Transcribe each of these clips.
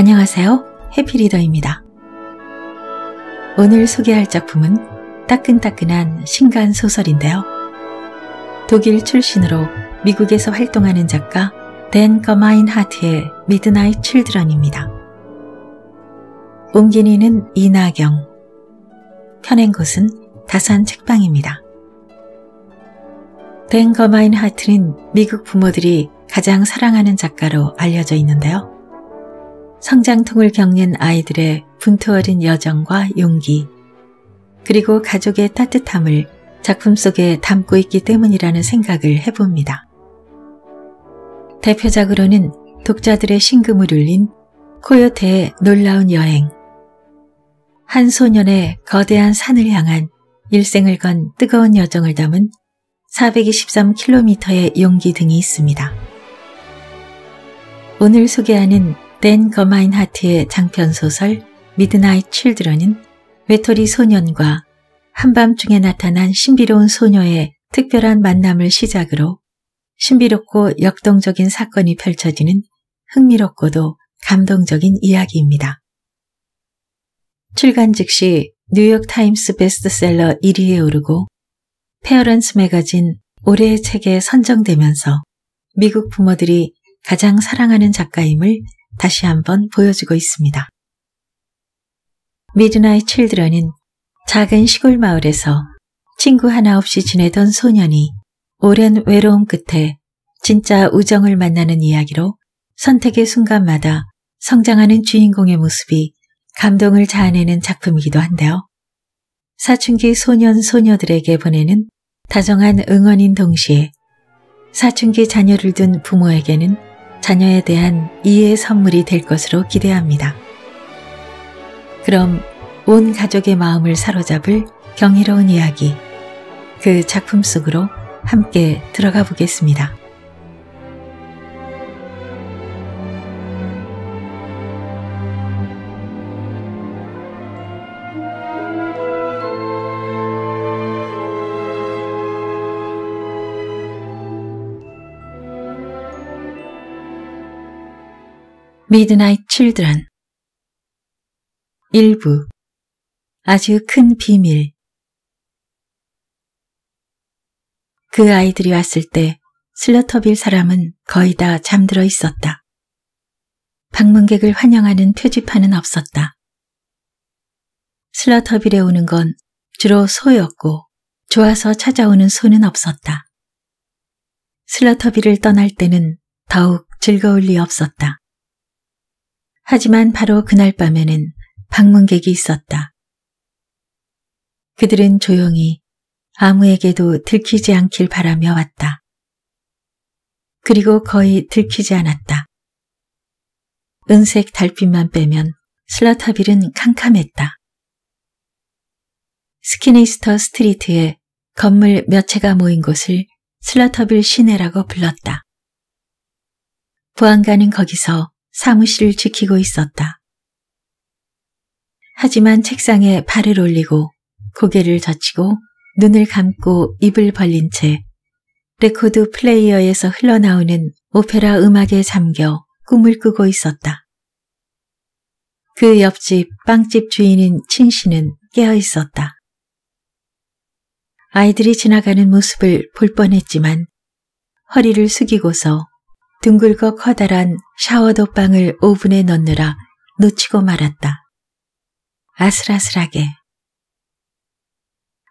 안녕하세요. 해피리더입니다. 오늘 소개할 작품은 따끈따끈한 신간 소설인데요. 독일 출신으로 미국에서 활동하는 작가 댄 거마인 하트의 미드나잇 칠드런입니다. 옮기니는 이나경, 펴낸 곳은 다산 책방입니다. 댄 거마인 하트는 미국 부모들이 가장 사랑하는 작가로 알려져 있는데요. 성장통을 겪는 아이들의 분투 어린 여정과 용기, 그리고 가족의 따뜻함을 작품 속에 담고 있기 때문이라는 생각을 해봅니다. 대표작으로는 독자들의 신금을 울린 코요테의 놀라운 여행, 한 소년의 거대한 산을 향한 일생을 건 뜨거운 여정을 담은 423km의 용기 등이 있습니다. 오늘 소개하는 댄 거마인 하트의 장편소설 미드나잇 칠드런은 외톨이 소년과 한밤중에 나타난 신비로운 소녀의 특별한 만남을 시작으로 신비롭고 역동적인 사건이 펼쳐지는 흥미롭고도 감동적인 이야기입니다. 출간 즉시 뉴욕타임스 베스트셀러 1위에 오르고 페어런스 매거진 올해의 책에 선정되면서 미국 부모들이 가장 사랑하는 작가임을 다시 한번 보여주고 있습니다. 미드나이 칠드런은 작은 시골 마을에서 친구 하나 없이 지내던 소년이 오랜 외로움 끝에 진짜 우정을 만나는 이야기로 선택의 순간마다 성장하는 주인공의 모습이 감동을 자아내는 작품이기도 한데요. 사춘기 소년 소녀들에게 보내는 다정한 응원인 동시에 사춘기 자녀를 둔 부모에게는 자녀에 대한 이해의 선물이 될 것으로 기대합니다. 그럼 온 가족의 마음을 사로잡을 경이로운 이야기, 그 작품 속으로 함께 들어가 보겠습니다. 미드나잇 칠드런 일부 아주 큰 비밀 그 아이들이 왔을 때 슬러터빌 사람은 거의 다 잠들어 있었다. 방문객을 환영하는 표지판은 없었다. 슬러터빌에 오는 건 주로 소였고 좋아서 찾아오는 소는 없었다. 슬러터빌을 떠날 때는 더욱 즐거울 리 없었다. 하지만 바로 그날 밤에는 방문객이 있었다. 그들은 조용히 아무에게도 들키지 않길 바라며 왔다. 그리고 거의 들키지 않았다. 은색 달빛만 빼면 슬라타빌은 캄캄했다. 스키니스터 스트리트에 건물 몇 채가 모인 곳을 슬라터빌 시내라고 불렀다. 보안관은 거기서 사무실을 지키고 있었다. 하지만 책상에 발을 올리고 고개를 젖히고 눈을 감고 입을 벌린 채 레코드 플레이어에서 흘러나오는 오페라 음악에 잠겨 꿈을 꾸고 있었다. 그 옆집 빵집 주인인 친 씨는 깨어 있었다. 아이들이 지나가는 모습을 볼 뻔했지만 허리를 숙이고서 둥글고 커다란 샤워도빵을 오븐에 넣느라 놓치고 말았다. 아슬아슬하게.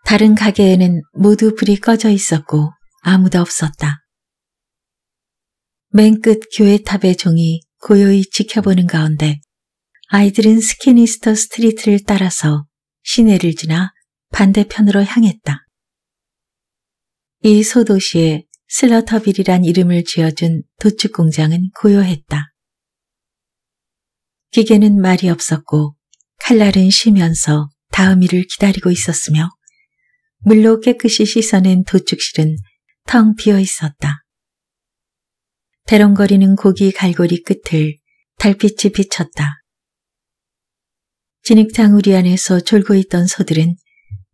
다른 가게에는 모두 불이 꺼져 있었고 아무도 없었다. 맨 끝 교회 탑의 종이 고요히 지켜보는 가운데 아이들은 스키니스터 스트리트를 따라서 시내를 지나 반대편으로 향했다. 이 소도시에 슬러터빌이란 이름을 지어준 도축공장은 고요했다. 기계는 말이 없었고 칼날은 쉬면서 다음 일을 기다리고 있었으며 물로 깨끗이 씻어낸 도축실은 텅 비어 있었다. 대롱거리는 고기 갈고리 끝을 달빛이 비쳤다. 진흙탕 우리 안에서 졸고 있던 소들은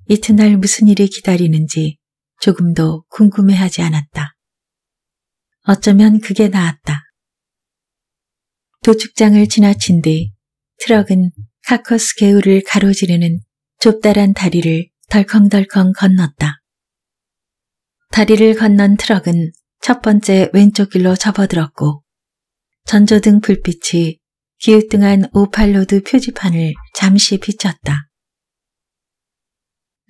이튿날 무슨 일이 기다리는지 조금도 궁금해하지 않았다. 어쩌면 그게 나았다. 도축장을 지나친 뒤 트럭은 카커스 개울을 가로지르는 좁다란 다리를 덜컹덜컹 건넜다. 다리를 건넌 트럭은 첫 번째 왼쪽 길로 접어들었고 전조등 불빛이 기우뚱한 오팔로드 표지판을 잠시 비쳤다.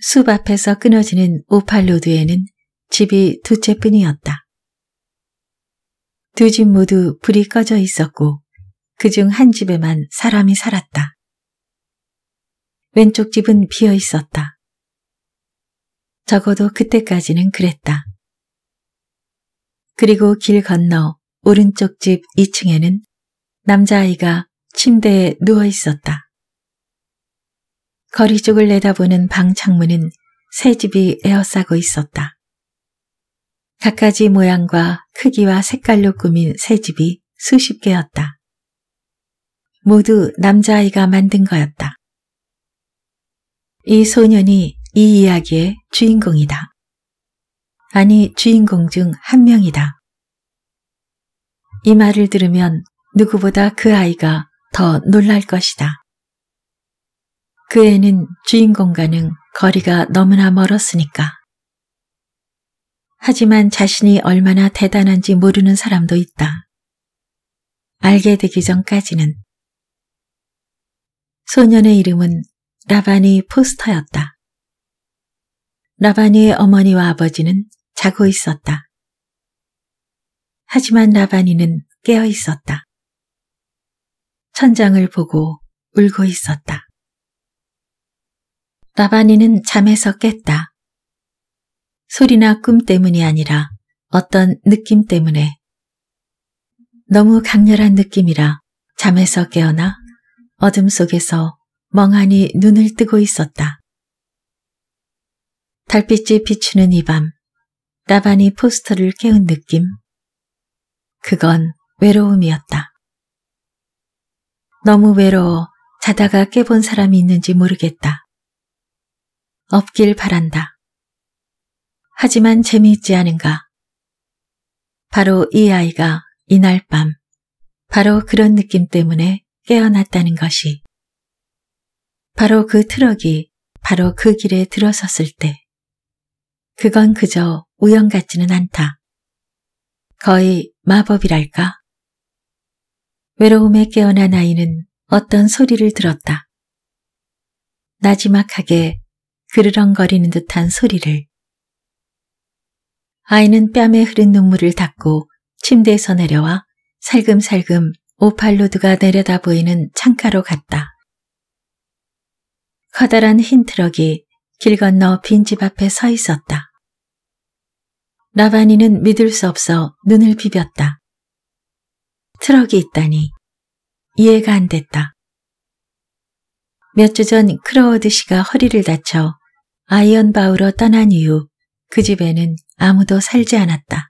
숲 앞에서 끊어지는 오팔로드에는 집이 두 채뿐이었다. 두 집 모두 불이 꺼져 있었고 그 중 한 집에만 사람이 살았다. 왼쪽 집은 비어 있었다. 적어도 그때까지는 그랬다. 그리고 길 건너 오른쪽 집 2층에는 남자아이가 침대에 누워 있었다. 거리 쪽을 내다보는 방 창문은 새 집이 에어싸고 있었다. 갖가지 모양과 크기와 색깔로 꾸민 새 집이 수십 개였다. 모두 남자아이가 만든 거였다. 이 소년이 이 이야기의 주인공이다. 아니 주인공 중 한 명이다. 이 말을 들으면 누구보다 그 아이가 더 놀랄 것이다. 그 애는 주인공과는 거리가 너무나 멀었으니까. 하지만 자신이 얼마나 대단한지 모르는 사람도 있다. 알게 되기 전까지는. 소년의 이름은 라반이 포스터였다. 라반이의 어머니와 아버지는 자고 있었다. 하지만 라반이는 깨어 있었다. 천장을 보고 울고 있었다. 라반이는 잠에서 깼다. 소리나 꿈 때문이 아니라 어떤 느낌 때문에 너무 강렬한 느낌이라 잠에서 깨어나 어둠 속에서 멍하니 눈을 뜨고 있었다. 달빛이 비추는 이 밤, 라반이 포스터를 깨운 느낌. 그건 외로움이었다. 너무 외로워 자다가 깨본 사람이 있는지 모르겠다. 없길 바란다. 하지만 재미있지 않은가? 바로 이 아이가 이날 밤 바로 그런 느낌 때문에 깨어났다는 것이 바로 그 트럭이 바로 그 길에 들어섰을 때 그건 그저 우연 같지는 않다. 거의 마법이랄까? 외로움에 깨어난 아이는 어떤 소리를 들었다. 나지막하게 그르렁거리는 듯한 소리를. 아이는 뺨에 흐른 눈물을 닦고 침대에서 내려와 살금살금 오팔로드가 내려다 보이는 창가로 갔다. 커다란 흰 트럭이 길 건너 빈 집 앞에 서 있었다. 라바니는 믿을 수 없어 눈을 비볐다. 트럭이 있다니 이해가 안 됐다. 몇 주 전 크로워드 씨가 허리를 다쳐 아이언바우로 떠난 이후 그 집에는 아무도 살지 않았다.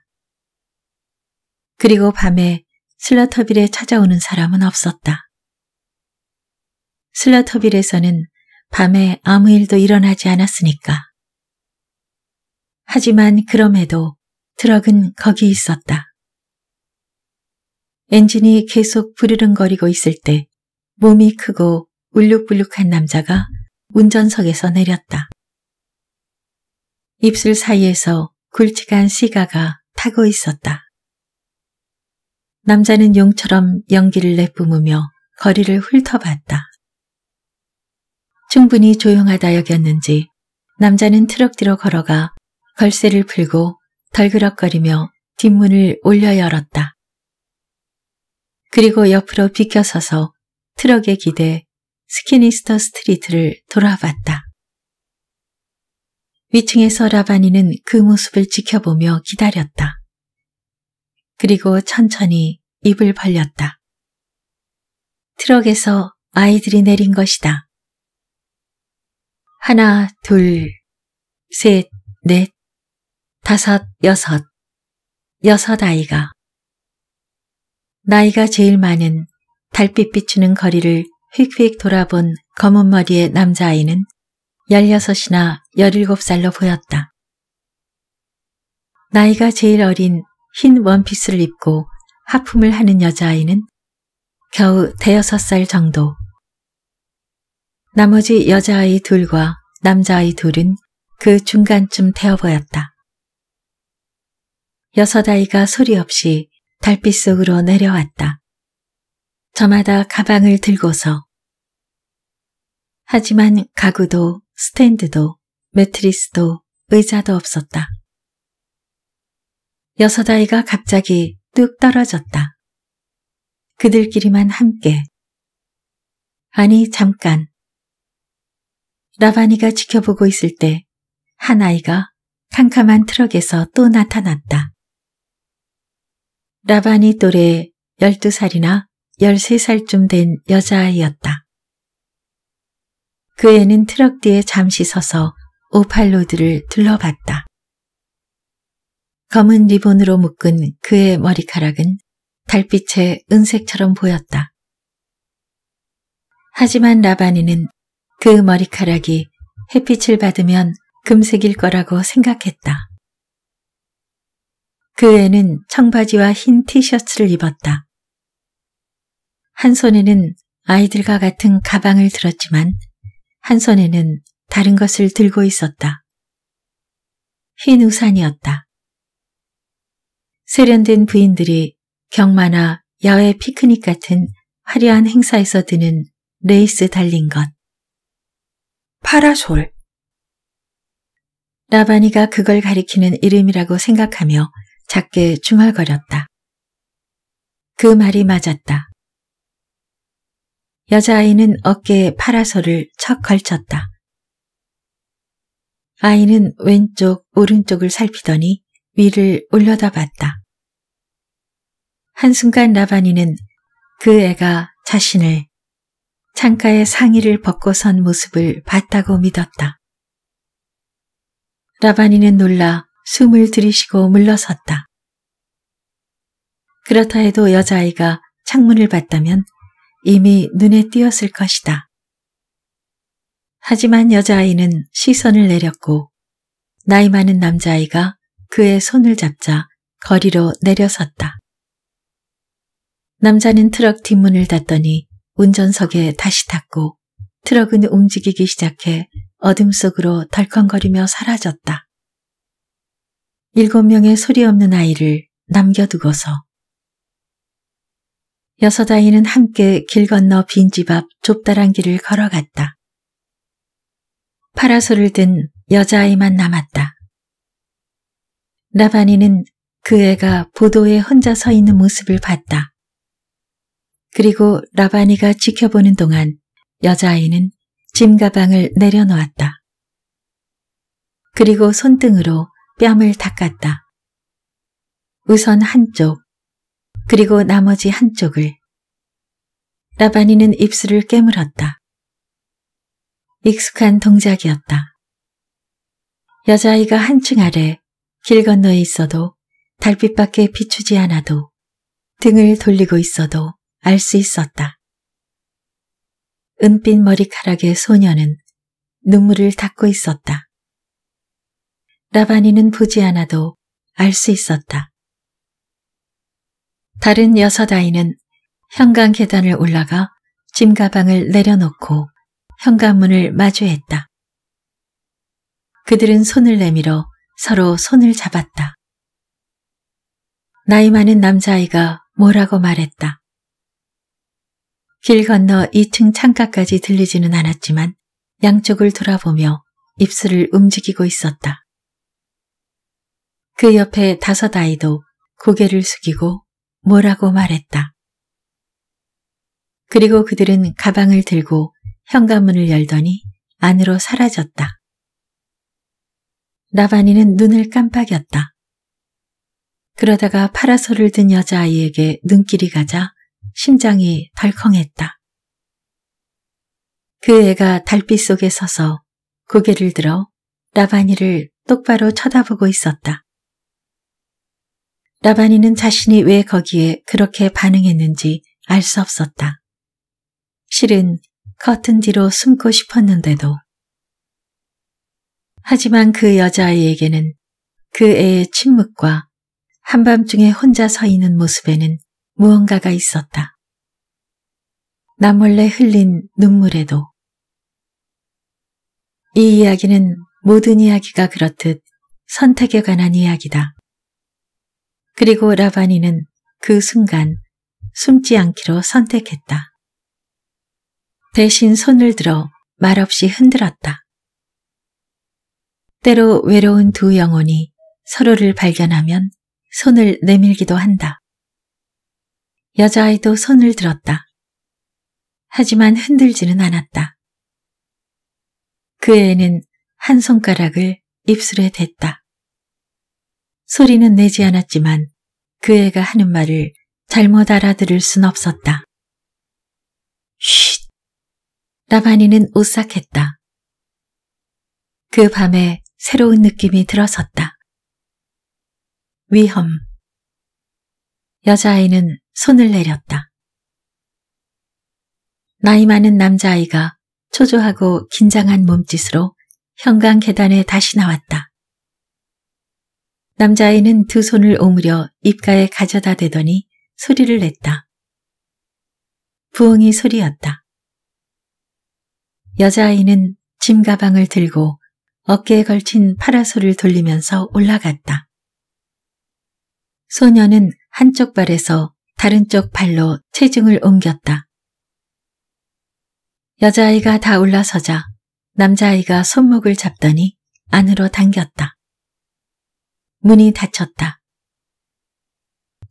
그리고 밤에 슬러터빌에 찾아오는 사람은 없었다. 슬러터빌에서는 밤에 아무 일도 일어나지 않았으니까. 하지만 그럼에도 트럭은 거기 있었다. 엔진이 계속 부르릉거리고 있을 때 몸이 크고 울룩불룩한 남자가 운전석에서 내렸다. 입술 사이에서 굵직한 시가가 타고 있었다. 남자는 용처럼 연기를 내뿜으며 거리를 훑어봤다. 충분히 조용하다 여겼는지 남자는 트럭 뒤로 걸어가 걸쇠를 풀고 덜그럭거리며 뒷문을 올려 열었다. 그리고 옆으로 비껴서서 트럭에 기대 스키니스터 스트리트를 돌아봤다. 위층에서 라반이는그 모습을 지켜보며 기다렸다. 그리고 천천히 입을 벌렸다. 트럭에서 아이들이 내린 것이다. 하나, 둘, 셋, 넷, 다섯, 여섯, 여섯 아이가. 나이가 제일 많은 달빛 비추는 거리를 휙휙 돌아본 검은 머리의 남자아이는 16이나 17살로 보였다. 나이가 제일 어린 흰 원피스를 입고 하품을 하는 여자아이는 겨우 대여섯 살 정도. 나머지 여자아이 둘과 남자아이 둘은 그 중간쯤 태어 보였다. 여섯 아이가 소리 없이 달빛 속으로 내려왔다. 저마다 가방을 들고서. 하지만 가구도 스탠드도 매트리스도 의자도 없었다. 여섯 아이가 갑자기 뚝 떨어졌다. 그들끼리만 함께. 아니 잠깐. 라바니가 지켜보고 있을 때 한 아이가 캄캄한 트럭에서 또 나타났다. 라바니 또래 12살이나 13살쯤 된 여자아이였다. 그 애는 트럭 뒤에 잠시 서서 오팔로드를 둘러봤다. 검은 리본으로 묶은 그의 머리카락은 달빛에 은색처럼 보였다. 하지만 라바니는 그 머리카락이 햇빛을 받으면 금색일 거라고 생각했다. 그 애는 청바지와 흰 티셔츠를 입었다. 한 손에는 아이들과 같은 가방을 들었지만 한 손에는 다른 것을 들고 있었다. 흰 우산이었다. 세련된 부인들이 경마나 야외 피크닉 같은 화려한 행사에서 드는 레이스 달린 것. 파라솔. 라바니가 그걸 가리키는 이름이라고 생각하며 작게 중얼거렸다. 그 말이 맞았다. 여자아이는 어깨에 파라솔을 척 걸쳤다. 아이는 왼쪽, 오른쪽을 살피더니 위를 올려다 봤다. 한순간 라바니는 그 애가 자신을 창가에 상의를 벗고 선 모습을 봤다고 믿었다. 라바니는 놀라 숨을 들이쉬고 물러섰다. 그렇다 해도 여자아이가 창문을 봤다면 이미 눈에 띄었을 것이다. 하지만 여자아이는 시선을 내렸고 나이 많은 남자아이가 그의 손을 잡자 거리로 내려섰다. 남자는 트럭 뒷문을 닫더니 운전석에 다시 탔고 트럭은 움직이기 시작해 어둠 속으로 덜컹거리며 사라졌다. 일곱 명의 소리 없는 아이를 남겨두고서 여섯 아이는 함께 길 건너 빈 집 앞 좁다란 길을 걸어갔다. 파라솔을 든 여자아이만 남았다. 라바니는 그 애가 보도에 혼자 서 있는 모습을 봤다. 그리고 라바니가 지켜보는 동안 여자아이는 짐 가방을 내려놓았다. 그리고 손등으로 뺨을 닦았다. 우선 한쪽, 그리고 나머지 한쪽을. 라반이는 입술을 깨물었다. 익숙한 동작이었다. 여자아이가 한층 아래 길 건너에 있어도 달빛밖에 비추지 않아도 등을 돌리고 있어도 알 수 있었다. 은빛 머리카락의 소녀는 눈물을 닦고 있었다. 라바니는 보지 않아도 알 수 있었다. 다른 여섯 아이는 현관 계단을 올라가 짐 가방을 내려놓고 현관문을 마주했다. 그들은 손을 내밀어 서로 손을 잡았다. 나이 많은 남자아이가 뭐라고 말했다. 길 건너 2층 창가까지 들리지는 않았지만 양쪽을 돌아보며 입술을 움직이고 있었다. 그 옆에 다섯 아이도 고개를 숙이고 뭐라고 말했다. 그리고 그들은 가방을 들고 현관문을 열더니 안으로 사라졌다. 라반이는 눈을 깜빡였다. 그러다가 파라솔을 든 여자아이에게 눈길이 가자 심장이 덜컹했다. 그 애가 달빛 속에 서서 고개를 들어 라바니를 똑바로 쳐다보고 있었다. 라바니는 자신이 왜 거기에 그렇게 반응했는지 알 수 없었다. 실은 커튼 뒤로 숨고 싶었는데도. 하지만 그 여자아이에게는 그 애의 침묵과 한밤중에 혼자 서 있는 모습에는 무언가가 있었다. 나몰래 흘린 눈물에도. 이 이야기는 모든 이야기가 그렇듯 선택에 관한 이야기다. 그리고 라반이는그 순간 숨지 않기로 선택했다. 대신 손을 들어 말없이 흔들었다. 때로 외로운 두 영혼이 서로를 발견하면 손을 내밀기도 한다. 여자아이도 손을 들었다. 하지만 흔들지는 않았다. 그 애는 한 손가락을 입술에 댔다. 소리는 내지 않았지만 그 애가 하는 말을 잘못 알아들을 순 없었다. 쉿! 라바니는 오싹했다. 그 밤에 새로운 느낌이 들어섰다. 위험. 여자아이는 손을 내렸다. 나이 많은 남자아이가 초조하고 긴장한 몸짓으로 현관 계단에 다시 나왔다. 남자아이는 두 손을 오므려 입가에 가져다 대더니 소리를 냈다. 부엉이 소리였다. 여자아이는 짐 가방을 들고 어깨에 걸친 파라솔을 돌리면서 올라갔다. 소녀는 한쪽 발에서 다른 쪽 발로 체중을 옮겼다. 여자아이가 다 올라서자 남자아이가 손목을 잡더니 안으로 당겼다. 문이 닫혔다.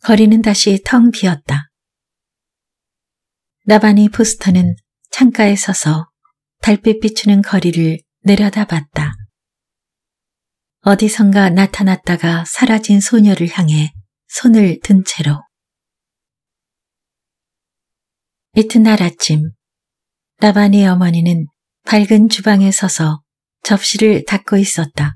거리는 다시 텅 비었다. 라바니 포스터는 창가에 서서 달빛 비추는 거리를 내려다봤다. 어디선가 나타났다가 사라진 소녀를 향해 손을 든 채로. 이튿날 아침, 라반의 어머니는 밝은 주방에 서서 접시를 닦고 있었다.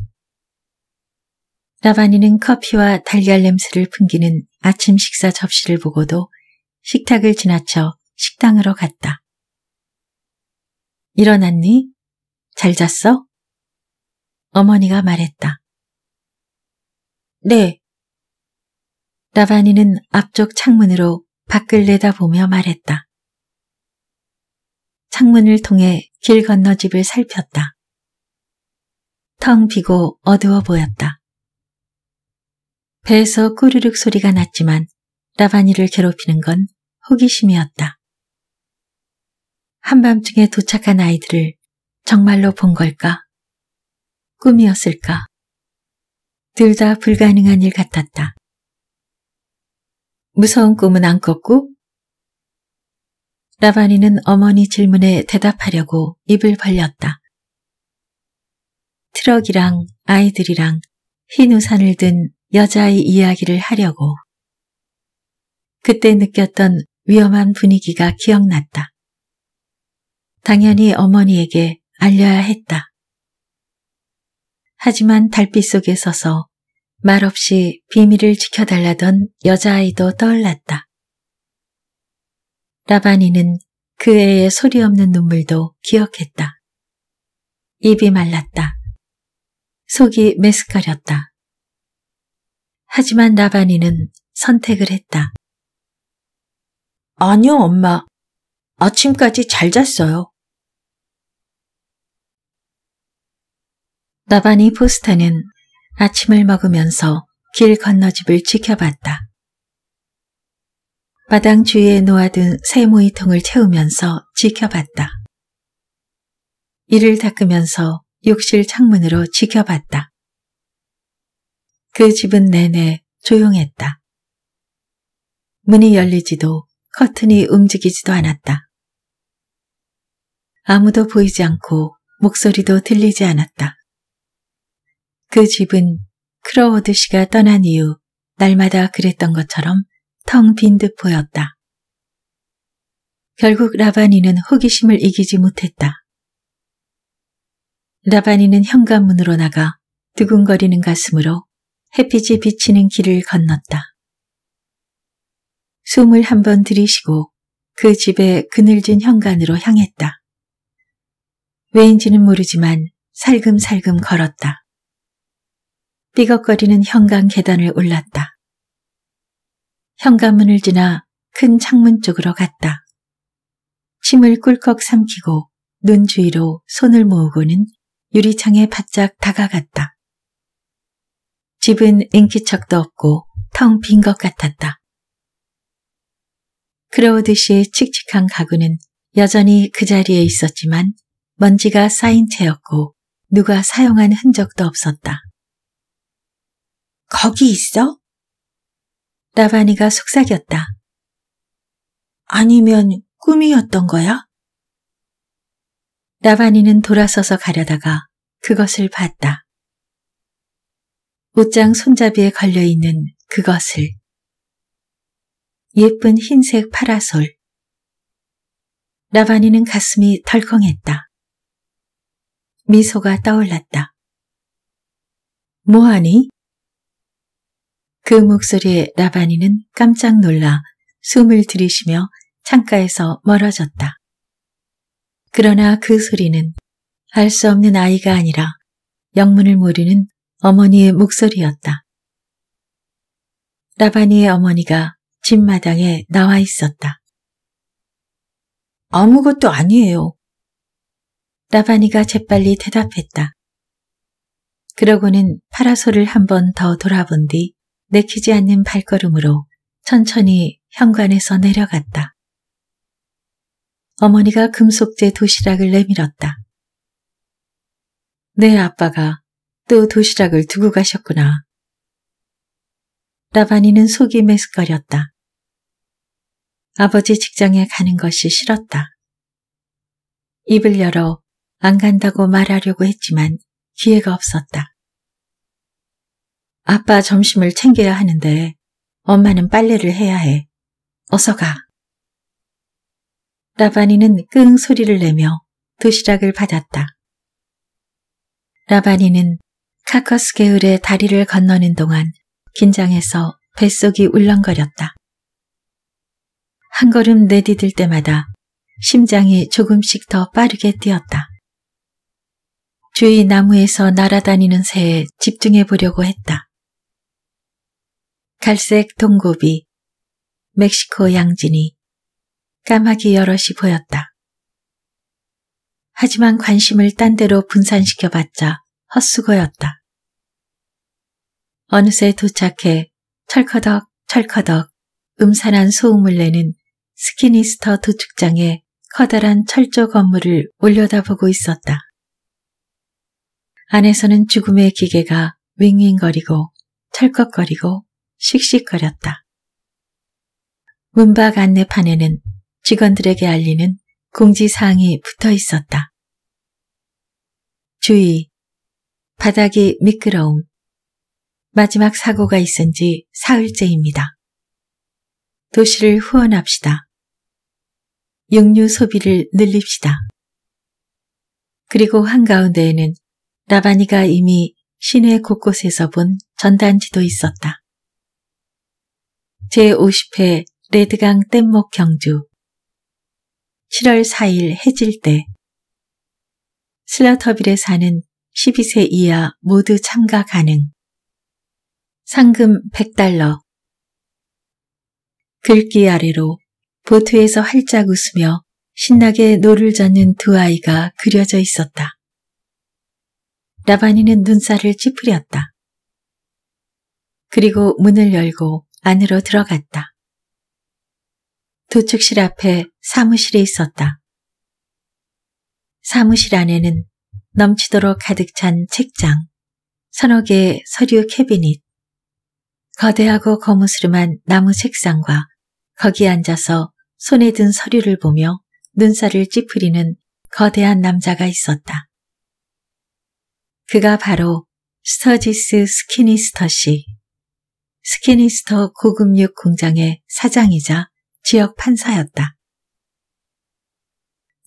라바니는 커피와 달걀 냄새를 풍기는 아침 식사 접시를 보고도 식탁을 지나쳐 식당으로 갔다. 일어났니? 잘 잤어? 어머니가 말했다. 네. 라바니는 앞쪽 창문으로 밖을 내다보며 말했다. 창문을 통해 길 건너 집을 살폈다. 텅 비고 어두워 보였다. 배에서 꾸르륵 소리가 났지만 라반이를 괴롭히는 건 호기심이었다. 한밤중에 도착한 아이들을 정말로 본 걸까? 꿈이었을까? 둘 다 불가능한 일 같았다. 무서운 꿈은 안 꿨고? 라반이는 어머니 질문에 대답하려고 입을 벌렸다. 트럭이랑 아이들이랑 흰 우산을 든 여자의 이야기를 하려고. 그때 느꼈던 위험한 분위기가 기억났다. 당연히 어머니에게 알려야 했다. 하지만 달빛 속에 서서 말없이 비밀을 지켜달라던 여자아이도 떠올랐다. 라바니는 그 애의 소리 없는 눈물도 기억했다. 입이 말랐다. 속이 메스꺼렸다. 하지만 나반이는 선택을 했다. 아니요, 엄마. 아침까지 잘 잤어요. 나반이 포스터는 아침을 먹으면서 길 건너집을 지켜봤다. 마당 주위에 놓아둔 새 모이통을 채우면서 지켜봤다. 이를 닦으면서 욕실 창문으로 지켜봤다. 그 집은 내내 조용했다. 문이 열리지도 커튼이 움직이지도 않았다. 아무도 보이지 않고 목소리도 들리지 않았다. 그 집은 크로워드 씨가 떠난 이후 날마다 그랬던 것처럼 텅 빈 듯 보였다. 결국 라바니는 호기심을 이기지 못했다. 라바니는 현관문으로 나가 두근거리는 가슴으로 햇빛이 비치는 길을 건넜다. 숨을 한 번 들이쉬고 그 집의 그늘진 현관으로 향했다. 왜인지는 모르지만 살금살금 걸었다. 삐걱거리는 현관 계단을 올랐다. 현관문을 지나 큰 창문 쪽으로 갔다. 침을 꿀꺽 삼키고 눈 주위로 손을 모으고는 유리창에 바짝 다가갔다. 집은 인기척도 없고 텅 빈 것 같았다. 그러오듯이 칙칙한 가구는 여전히 그 자리에 있었지만 먼지가 쌓인 채였고 누가 사용한 흔적도 없었다. 거기 있어? 라바니가 속삭였다. 아니면 꿈이었던 거야? 라바니는 돌아서서 가려다가 그것을 봤다. 옷장 손잡이에 걸려있는 그것을 예쁜 흰색 파라솔 라바니는 가슴이 덜컹했다. 미소가 떠올랐다. 뭐하니? 그 목소리에 라바니는 깜짝 놀라 숨을 들이쉬며 창가에서 멀어졌다. 그러나 그 소리는 알 수 없는 아이가 아니라 영문을 모르는 어머니의 목소리였다. 라바니의 어머니가 집마당에 나와 있었다. 아무것도 아니에요. 라바니가 재빨리 대답했다. 그러고는 파라솔을 한 번 더 돌아본 뒤 내키지 않는 발걸음으로 천천히 현관에서 내려갔다. 어머니가 금속제 도시락을 내밀었다. 내 아빠가 또 도시락을 두고 가셨구나. 라반이는 속이 메스거렸다. 아버지 직장에 가는 것이 싫었다. 입을 열어 안 간다고 말하려고 했지만 기회가 없었다. 아빠 점심을 챙겨야 하는데 엄마는 빨래를 해야 해. 어서 가. 라반이는끙 소리를 내며 도시락을 받았다. 라반이는 카커스 계을의 다리를 건너는 동안 긴장해서 뱃속이 울렁거렸다. 한 걸음 내디딜 때마다 심장이 조금씩 더 빠르게 뛰었다. 주위 나무에서 날아다니는 새에 집중해 보려고 했다. 갈색 동고비, 멕시코 양진이, 까마귀 여럿이 보였다. 하지만 관심을 딴 데로 분산시켜봤자 헛수고였다. 어느새 도착해 철커덕 철커덕 음산한 소음을 내는 스키니스터 도축장에 커다란 철조 건물을 올려다보고 있었다. 안에서는 죽음의 기계가 윙윙거리고 철컥거리고 씩씩거렸다. 문밖 안내판에는 직원들에게 알리는 공지사항이 붙어 있었다. 주의, 바닥이 미끄러움. 마지막 사고가 있은 지 사흘째입니다. 도시를 후원합시다. 육류 소비를 늘립시다. 그리고 한가운데에는 라바니가 이미 시내 곳곳에서 본 전단지도 있었다. 제50회 레드강 뗏목 경주 7월 4일 해질 때 슬러터빌에 사는 12세 이하 모두 참가 가능. 상금 100달러. 글귀 아래로 보트에서 활짝 웃으며 신나게 노를 젓는 두 아이가 그려져 있었다. 라바니는 눈살을 찌푸렸다. 그리고 문을 열고 안으로 들어갔다. 도축실 앞에 사무실에 있었다. 사무실 안에는 넘치도록 가득 찬 책장, 서너 개의 서류 캐비닛, 거대하고 거무스름한 나무 책상과 거기 앉아서 손에 든 서류를 보며 눈살을 찌푸리는 거대한 남자가 있었다. 그가 바로 스터지스 스키니스터 씨. 스키니스터 고급육 공장의 사장이자 지역 판사였다.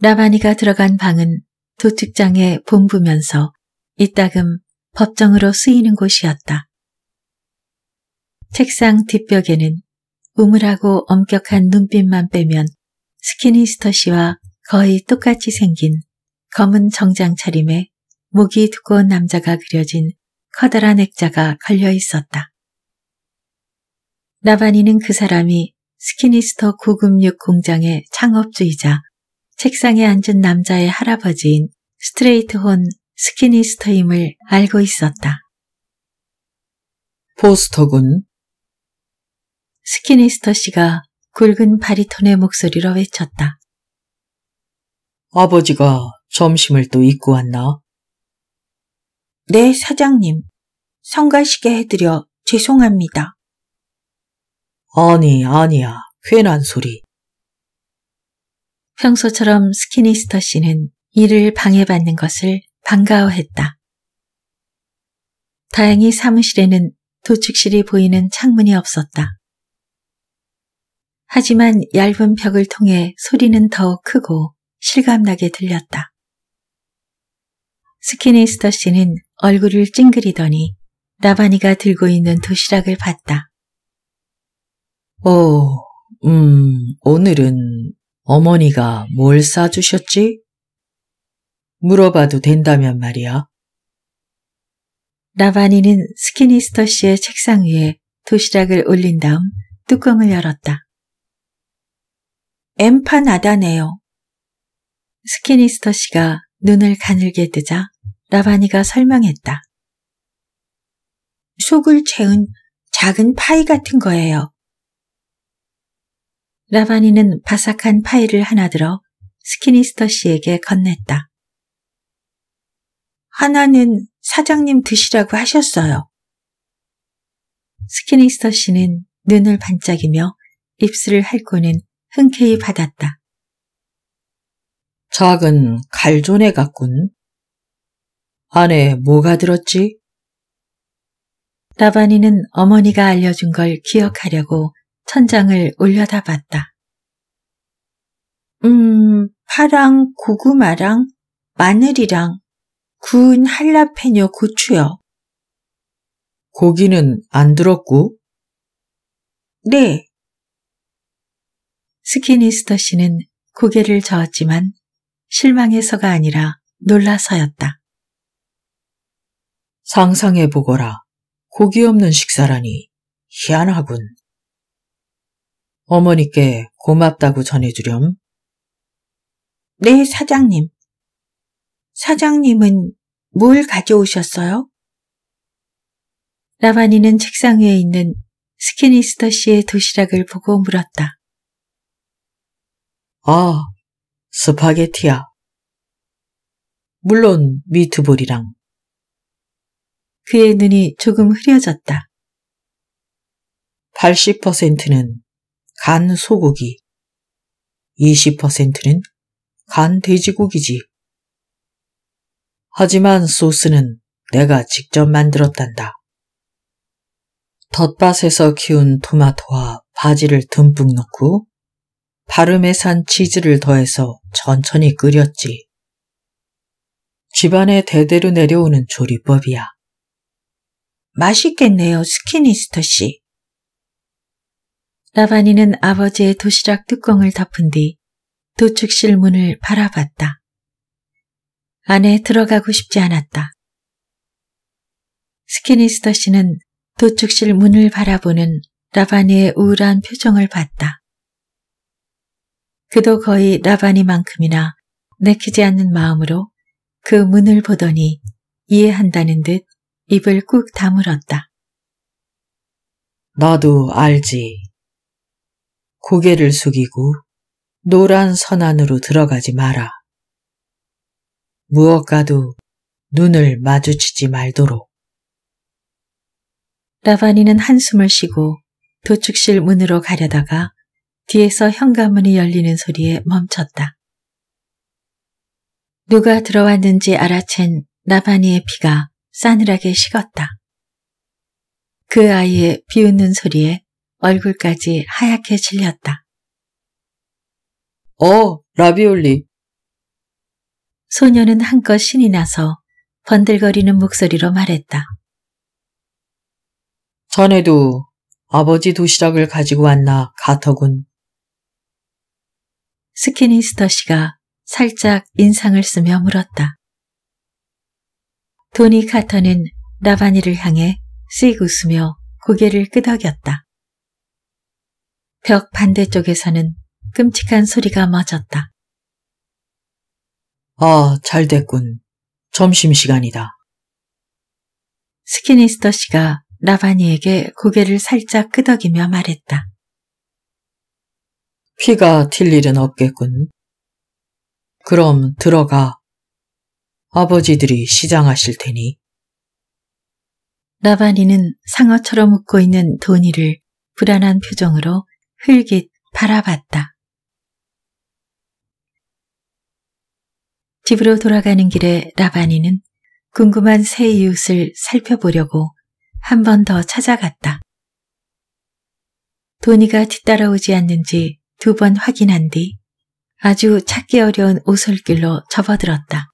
라바니가 들어간 방은 도축장에 본부면서 이따금 법정으로 쓰이는 곳이었다. 책상 뒷벽에는 우물하고 엄격한 눈빛만 빼면 스키니스터 씨와 거의 똑같이 생긴 검은 정장 차림에 목이 두꺼운 남자가 그려진 커다란 액자가 걸려 있었다. 나바니는 그 사람이 스키니스터 고급육 공장의 창업주이자 책상에 앉은 남자의 할아버지인 스트레이트혼 스키니스터임을 알고 있었다. 포스터군. 스키니스터 씨가 굵은 바리톤의 목소리로 외쳤다. 아버지가 점심을 또 잊고 왔나? 네, 사장님. 성가시게 해드려 죄송합니다. 아니, 아니야. 괜한 소리. 평소처럼 스키니스터 씨는 이를 방해받는 것을 반가워했다. 다행히 사무실에는 도축실이 보이는 창문이 없었다. 하지만 얇은 벽을 통해 소리는 더욱 크고 실감나게 들렸다. 스키니스터 씨는 얼굴을 찡그리더니 나바니가 들고 있는 도시락을 봤다. 오, 음, 오늘은 어머니가 뭘 싸주셨지? 물어봐도 된다면 말이야. 라바니는 스키니스터 씨의 책상 위에 도시락을 올린 다음 뚜껑을 열었다. 엠파나다네요. 스키니스터 씨가 눈을 가늘게 뜨자 라바니가 설명했다. 속을 채운 작은 파이 같은 거예요. 라바니는 바삭한 파일을 하나 들어 스키니스터 씨에게 건넸다. 하나는 사장님 드시라고 하셨어요. 스키니스터 씨는 눈을 반짝이며 입술을 핥고는 흔쾌히 받았다. 작은 갈존에 같군. 안에 뭐가 들었지? 라바니는 어머니가 알려준 걸 기억하려고 천장을 올려다 봤다. 음, 파랑 고구마랑 마늘이랑 구운 할라페뇨 고추요. 고기는 안 들었고? 네. 스키니스터 씨는 고개를 저었지만 실망해서가 아니라 놀라서였다. 상상해보거라. 고기 없는 식사라니 희한하군. 어머니께 고맙다고 전해주렴. 네, 사장님. 사장님은 뭘 가져오셨어요? 라바니는 책상 위에 있는 스키니스터 씨의 도시락을 보고 물었다. 아, 스파게티야. 물론 미트볼이랑. 그의 눈이 조금 흐려졌다. 80%는 간 소고기, 20%는 간 돼지고기지. 하지만 소스는 내가 직접 만들었단다. 덧밭에서 키운 토마토와 바지를 듬뿍 넣고 파르메산 치즈를 더해서 천천히 끓였지. 집안에 대대로 내려오는 조리법이야. 맛있겠네요, 스키니스터 씨. 라바니는 아버지의 도시락 뚜껑을 덮은 뒤 도축실 문을 바라봤다. 안에 들어가고 싶지 않았다. 스키니스터 씨는 도축실 문을 바라보는 라바니의 우울한 표정을 봤다. 그도 거의 라바니만큼이나 내키지 않는 마음으로 그 문을 보더니 이해한다는 듯 입을 꾹 다물었다. 나도 알지. 고개를 숙이고 노란 선 안으로 들어가지 마라. 무엇과도 눈을 마주치지 말도록. 라바니는 한숨을 쉬고 도축실 문으로 가려다가 뒤에서 현관문이 열리는 소리에 멈췄다. 누가 들어왔는지 알아챈 라바니의 피가 싸늘하게 식었다. 그 아이의 비웃는 소리에 얼굴까지 하얗게 질렸다. 어, 라비올리. 소녀는 한껏 신이 나서 번들거리는 목소리로 말했다. 전에도 아버지 도시락을 가지고 왔나 가터군. 스키니스터 씨가 살짝 인상을 쓰며 물었다. 도니 카터는 라바니를 향해 씩 웃으며 고개를 끄덕였다. 벽 반대쪽에서는 끔찍한 소리가 멎었다. 아, 잘 됐군. 점심시간이다. 스키니스터 씨가 라바니에게 고개를 살짝 끄덕이며 말했다. 피가 튈 일은 없겠군. 그럼 들어가. 아버지들이 시장하실 테니. 라바니는 상어처럼 웃고 있는 도니를 불안한 표정으로 흘깃 바라봤다. 집으로 돌아가는 길에 라반이는 궁금한 새 이웃을 살펴보려고 한 번 더 찾아갔다. 도니가 뒤따라오지 않는지 두 번 확인한 뒤 아주 찾기 어려운 오솔길로 접어들었다.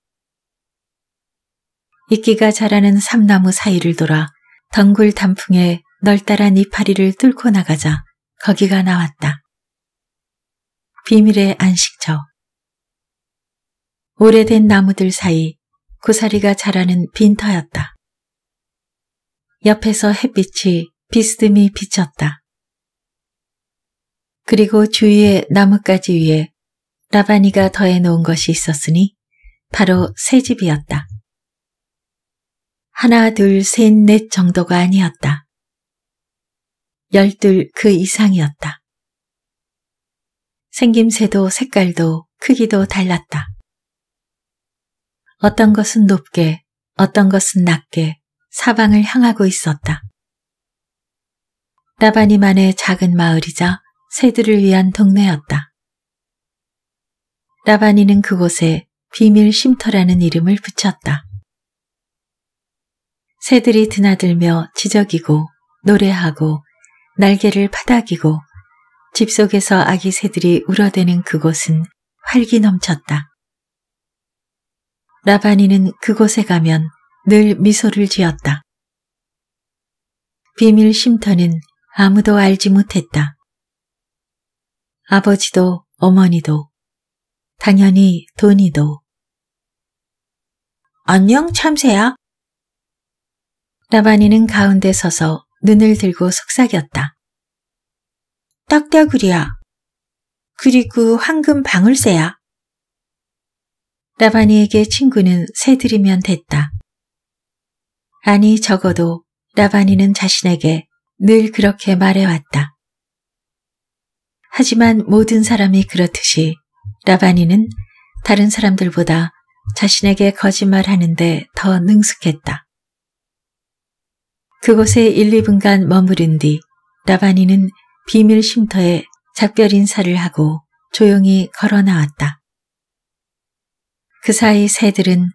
이끼가 자라는 삼나무 사이를 돌아 덩굴 단풍에 널따란 이파리를 뚫고 나가자 거기가 나왔다. 비밀의 안식처 오래된 나무들 사이 구사리가 자라는 빈터였다. 옆에서 햇빛이 비스듬히 비쳤다. 그리고 주위의 나뭇가지 위에 라바니가 더해놓은 것이 있었으니 바로 새 집이었다. 하나, 둘, 셋, 넷 정도가 아니었다. 열둘 그 이상이었다. 생김새도 색깔도 크기도 달랐다. 어떤 것은 높게, 어떤 것은 낮게 사방을 향하고 있었다. 나바니만의 작은 마을이자 새들을 위한 동네였다. 나바니는 그곳에 비밀 쉼터라는 이름을 붙였다. 새들이 드나들며 지적이고 노래하고 날개를 파닥이고 집속에서 아기 새들이 울어대는 그곳은 활기 넘쳤다. 라바니는 그곳에 가면 늘 미소를 지었다. 비밀 쉼터는 아무도 알지 못했다. 아버지도 어머니도 당연히 돈이도 안녕 참새야. 라바니는 가운데 서서 눈을 들고 속삭였다. 딱따구리야. 그리고 황금 방울새야. 라바니에게 친구는 새들이면 됐다. 아니 적어도 라바니는 자신에게 늘 그렇게 말해왔다. 하지만 모든 사람이 그렇듯이 라바니는 다른 사람들보다 자신에게 거짓말하는데 더 능숙했다. 그곳에 1, 2분간 머무른 뒤라반이는 비밀 쉼터에 작별 인사를 하고 조용히 걸어 나왔다. 그 사이 새들은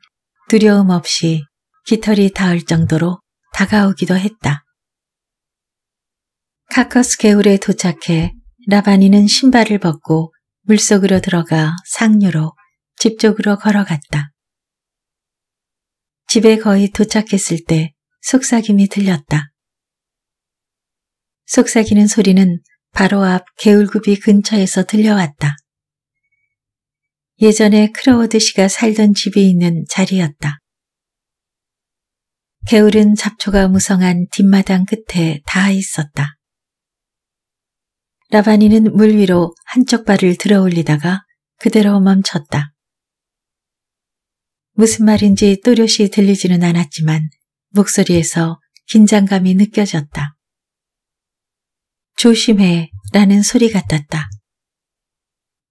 두려움 없이 깃털이 닿을 정도로 다가오기도 했다. 카커스 개울에 도착해 라반이는 신발을 벗고 물속으로 들어가 상류로 집 쪽으로 걸어갔다. 집에 거의 도착했을 때 속삭임이 들렸다. 속삭이는 소리는 바로 앞 개울굽이 근처에서 들려왔다. 예전에 크로워드 씨가 살던 집이 있는 자리였다. 개울은 잡초가 무성한 뒷마당 끝에 닿아 있었다. 라바니는 물 위로 한쪽 발을 들어 올리다가 그대로 멈췄다. 무슨 말인지 또렷이 들리지는 않았지만 목소리에서 긴장감이 느껴졌다. 조심해 라는 소리 같았다.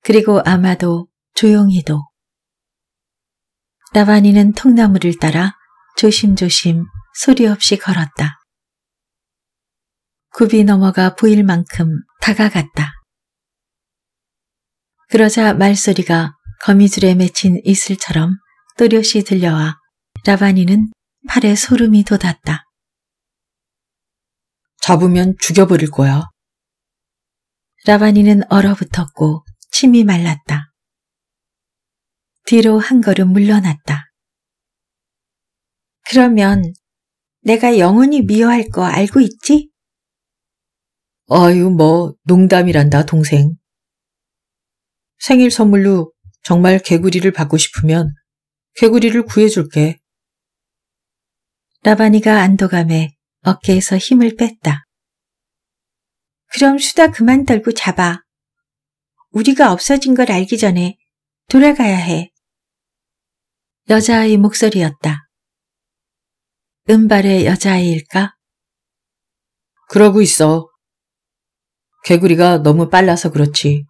그리고 아마도 조용히도. 라반이는 통나무를 따라 조심조심 소리 없이 걸었다. 굽이 넘어가 보일 만큼 다가갔다. 그러자 말소리가 거미줄에 맺힌 이슬처럼 또렷이 들려와 라반이는 팔에 소름이 돋았다. 잡으면 죽여버릴 거야. 라바니는 얼어붙었고 침이 말랐다. 뒤로 한 걸음 물러났다. 그러면 내가 영원히 미워할 거 알고 있지? 아유 뭐 농담이란다 동생. 생일 선물로 정말 개구리를 받고 싶으면 개구리를 구해줄게. 라바니가 안도감에 어깨에서 힘을 뺐다. 그럼 수다 그만 떨고 잡아. 우리가 없어진 걸 알기 전에 돌아가야 해. 여자아이 목소리였다. 은발의 여자아이일까? 그러고 있어. 개구리가 너무 빨라서 그렇지.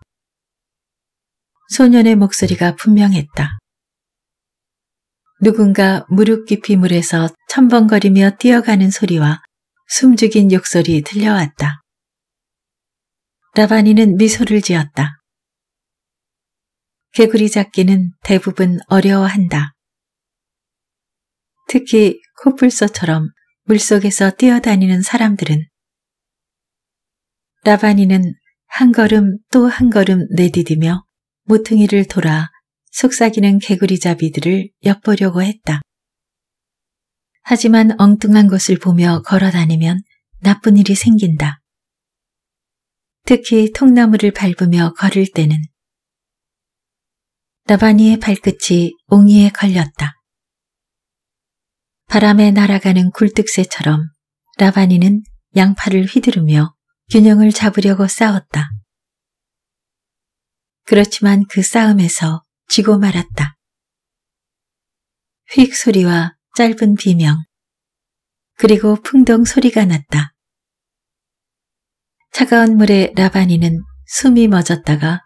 소년의 목소리가 분명했다. 누군가 무릎 깊이 물에서 첨벙거리며 뛰어가는 소리와 숨죽인 욕설이 들려왔다. 라바니는 미소를 지었다. 개구리 잡기는 대부분 어려워한다. 특히 코뿔소처럼 물속에서 뛰어다니는 사람들은 라바니는 한 걸음 또 한 걸음 내디디며 모퉁이를 돌아 속삭이는 개구리잡이들을 엿보려고 했다. 하지만 엉뚱한 곳을 보며 걸어다니면 나쁜 일이 생긴다. 특히 통나무를 밟으며 걸을 때는 나바니의 발끝이 옹이에 걸렸다. 바람에 날아가는 굴뚝새처럼 라바니는 양팔을 휘두르며 균형을 잡으려고 싸웠다. 그렇지만 그 싸움에서 지고 말았다. 휙 소리와 짧은 비명, 그리고 풍덩 소리가 났다. 차가운 물에 라바니는 숨이 멎었다가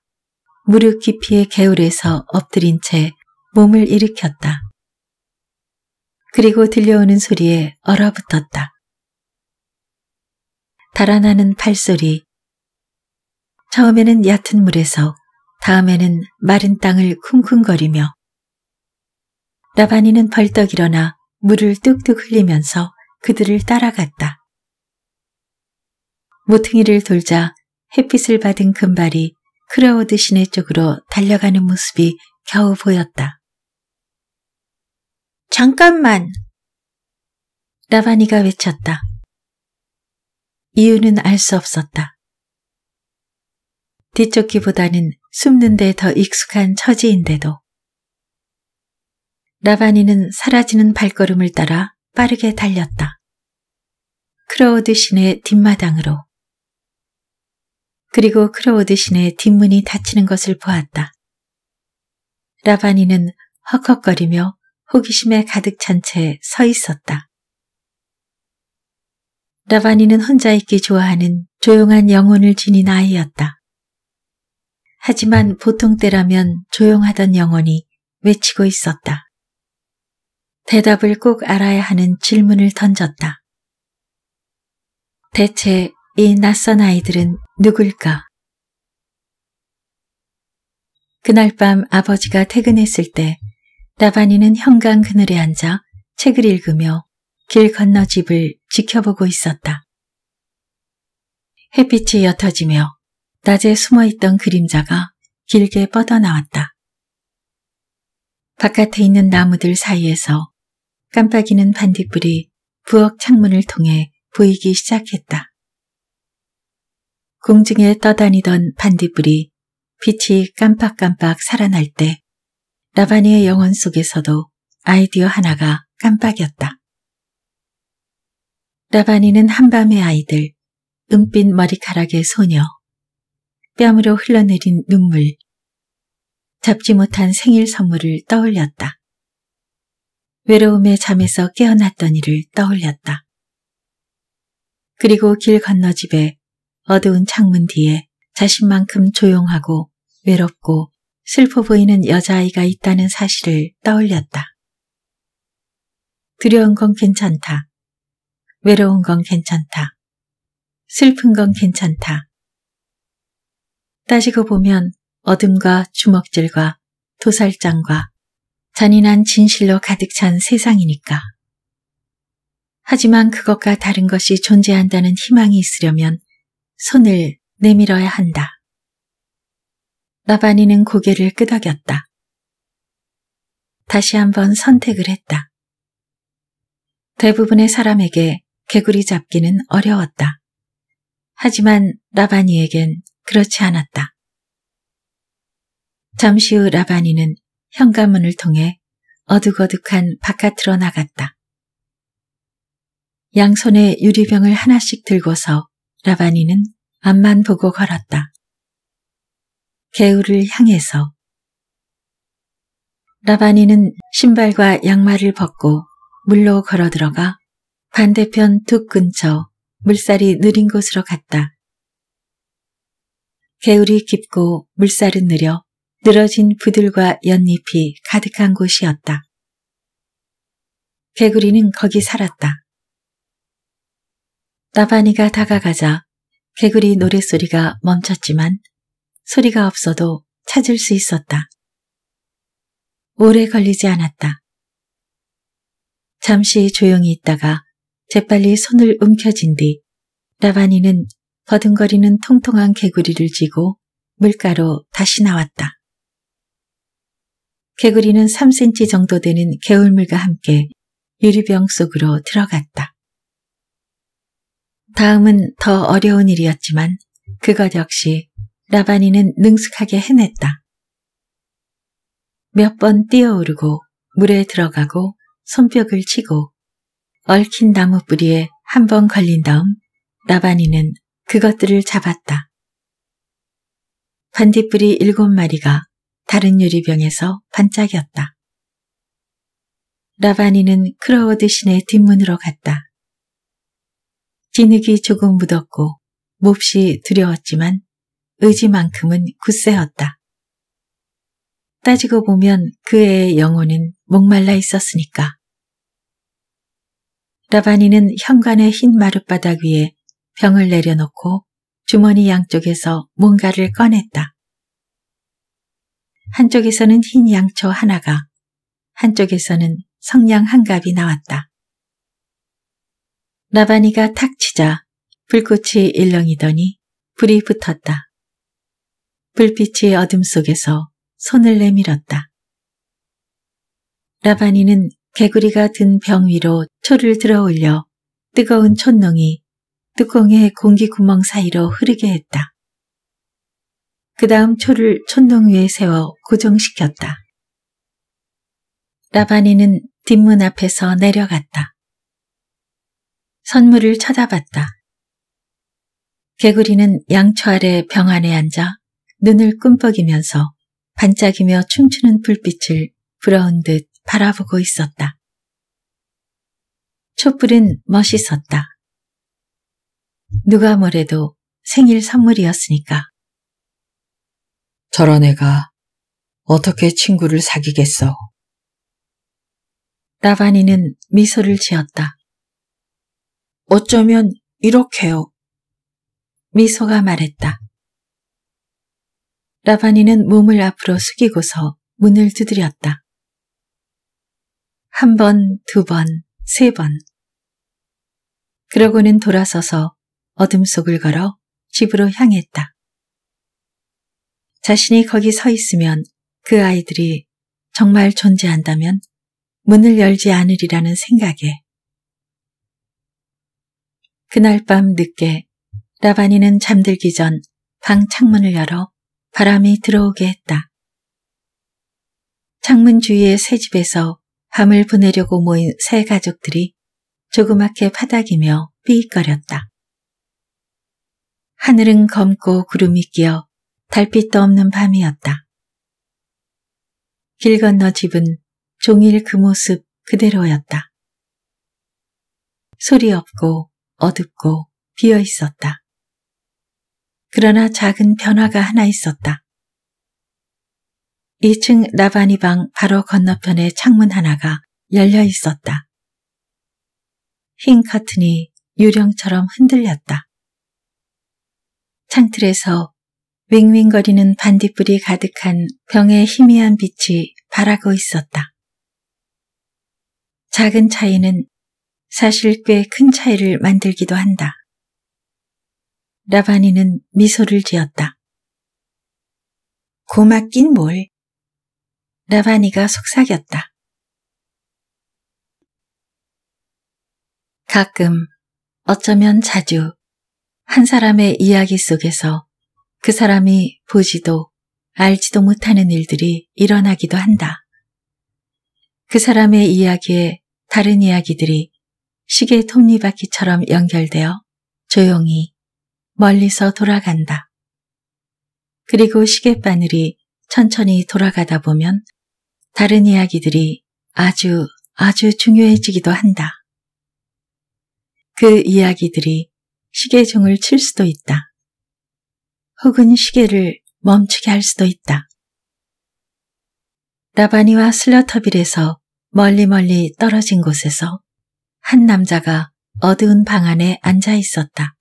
무릎 깊이의 개울에서 엎드린 채 몸을 일으켰다. 그리고 들려오는 소리에 얼어붙었다. 달아나는 팔소리 처음에는 얕은 물에서 다음에는 마른 땅을 쿵쿵거리며 라반이는 벌떡 일어나 물을 뚝뚝 흘리면서 그들을 따라갔다. 모퉁이를 돌자 햇빛을 받은 금발이 크라우드 시내 쪽으로 달려가는 모습이 겨우 보였다. 잠깐만! 라바니가 외쳤다. 이유는 알 수 없었다. 뒤쫓기보다는 숨는 데 더 익숙한 처지인데도 라바니는 사라지는 발걸음을 따라 빠르게 달렸다. 크로우드 신의 뒷마당으로 그리고 크로우드 신의 뒷문이 닫히는 것을 보았다. 라바니는 헉헉거리며 호기심에 가득 찬 채 서 있었다. 라바니는 혼자 있기 좋아하는 조용한 영혼을 지닌 아이였다. 하지만 보통 때라면 조용하던 영혼이 외치고 있었다. 대답을 꼭 알아야 하는 질문을 던졌다. 대체 이 낯선 아이들은 누굴까? 그날 밤 아버지가 퇴근했을 때 라반이는 현관 그늘에 앉아 책을 읽으며 길 건너 집을 지켜보고 있었다. 햇빛이 옅어지며 낮에 숨어있던 그림자가 길게 뻗어나왔다. 바깥에 있는 나무들 사이에서 깜빡이는 반딧불이 부엌 창문을 통해 보이기 시작했다. 공중에 떠다니던 반딧불이 빛이 깜빡깜빡 살아날 때 라바니의 영혼 속에서도 아이디어 하나가 깜빡였다. 라바니는 한밤의 아이들, 은빛 머리카락의 소녀, 뺨으로 흘러내린 눈물. 잡지 못한 생일 선물을 떠올렸다. 외로움의 잠에서 깨어났던 이를 떠올렸다. 그리고 길 건너 집에 어두운 창문 뒤에 자신만큼 조용하고 외롭고 슬퍼 보이는 여자아이가 있다는 사실을 떠올렸다. 두려운 건 괜찮다. 외로운 건 괜찮다. 슬픈 건 괜찮다. 따지고 보면 어둠과 주먹질과 도살장과 잔인한 진실로 가득 찬 세상이니까. 하지만 그것과 다른 것이 존재한다는 희망이 있으려면 손을 내밀어야 한다. 라바니는 고개를 끄덕였다. 다시 한번 선택을 했다. 대부분의 사람에게 개구리 잡기는 어려웠다. 하지만 라바니에겐 그렇지 않았다. 잠시 후라반이는 현관문을 통해 어둑어둑한 바깥으로 나갔다. 양손에 유리병을 하나씩 들고서 라반이는 앞만 보고 걸었다. 개울을 향해서 라반이는 신발과 양말을 벗고 물로 걸어 들어가 반대편 둑 근처 물살이 느린 곳으로 갔다. 개울이 깊고 물살은 느려 늘어진 부들과 연잎이 가득한 곳이었다. 개구리는 거기 살았다. 나바니가 다가가자 개구리 노랫소리가 멈췄지만 소리가 없어도 찾을 수 있었다. 오래 걸리지 않았다. 잠시 조용히 있다가 재빨리 손을 움켜쥔 뒤 라바니는 버둥거리는 통통한 개구리를 쥐고 물가로 다시 나왔다. 개구리는 3cm 정도 되는 개울물과 함께 유리병 속으로 들어갔다. 다음은 더 어려운 일이었지만 그것 역시 라바니는 능숙하게 해냈다. 몇 번 뛰어오르고 물에 들어가고 손뼉을 치고 얽힌 나무 뿌리에 한 번 걸린 다음 라바니는 그것들을 잡았다. 반딧불이 일곱 마리가 다른 유리병에서 반짝였다. 라바니는 크로워드 신의 뒷문으로 갔다. 진흙이 조금 묻었고 몹시 두려웠지만 의지만큼은 굳세었다. 따지고 보면 그 애의 영혼은 목말라 있었으니까. 라바니는 현관의 흰 마룻바닥 위에 병을 내려놓고 주머니 양쪽에서 뭔가를 꺼냈다. 한쪽에서는 흰 양초 하나가, 한쪽에서는 성냥 한 갑이 나왔다. 라바니가 탁 치자 불꽃이 일렁이더니 불이 붙었다. 불빛이 어둠 속에서 손을 내밀었다. 라바니는 개구리가 든 병 위로 초를 들어 올려 뜨거운 촛농이 뚜껑에 공기 구멍 사이로 흐르게 했다. 그 다음 초를 촌농 위에 세워 고정시켰다. 라바니는 뒷문 앞에서 내려갔다. 선물을 쳐다봤다. 개구리는 양초 아래 병 안에 앉아 눈을 끔뻑이면서 반짝이며 춤추는 불빛을 부러운 듯 바라보고 있었다. 촛불은 멋있었다. 누가 뭐래도 생일 선물이었으니까. 저런 애가 어떻게 친구를 사귀겠어. 라반이는 미소를 지었다. 어쩌면 이렇게요. 미소가 말했다. 라반이는 몸을 앞으로 숙이고서 문을 두드렸다. 한 번, 두 번, 세 번. 그러고는 돌아서서 어둠 속을 걸어 집으로 향했다. 자신이 거기 서 있으면 그 아이들이 정말 존재한다면 문을 열지 않으리라는 생각에 그날 밤 늦게 라반이는 잠들기 전 방 창문을 열어 바람이 들어오게 했다. 창문 주위의 새 집에서 밤을 보내려고 모인 새 가족들이 조그맣게 파닥이며 삐익거렸다. 하늘은 검고 구름이 끼어 달빛도 없는 밤이었다. 길 건너 집은 종일 그 모습 그대로였다. 소리 없고 어둡고 비어 있었다. 그러나 작은 변화가 하나 있었다. 2층 나바니 방 바로 건너편에 창문 하나가 열려 있었다. 흰 커튼이 유령처럼 흔들렸다. 창틀에서 윙윙거리는 반딧불이 가득한 병의 희미한 빛이 바라고 있었다. 작은 차이는 사실 꽤 큰 차이를 만들기도 한다. 라바니는 미소를 지었다. 고맙긴 뭘. 라바니가 속삭였다. 가끔, 어쩌면 자주 한 사람의 이야기 속에서 그 사람이 보지도 알지도 못하는 일들이 일어나기도 한다. 그 사람의 이야기에 다른 이야기들이 시계 톱니바퀴처럼 연결되어 조용히 멀리서 돌아간다. 그리고 시계바늘이 천천히 돌아가다 보면 다른 이야기들이 아주 아주 중요해지기도 한다. 그 이야기들이 시계종을 칠 수도 있다. 혹은 시계를 멈추게 할 수도 있다. 라바니와 슬러터빌에서 멀리 멀리 떨어진 곳에서 한 남자가 어두운 방 안에 앉아 있었다.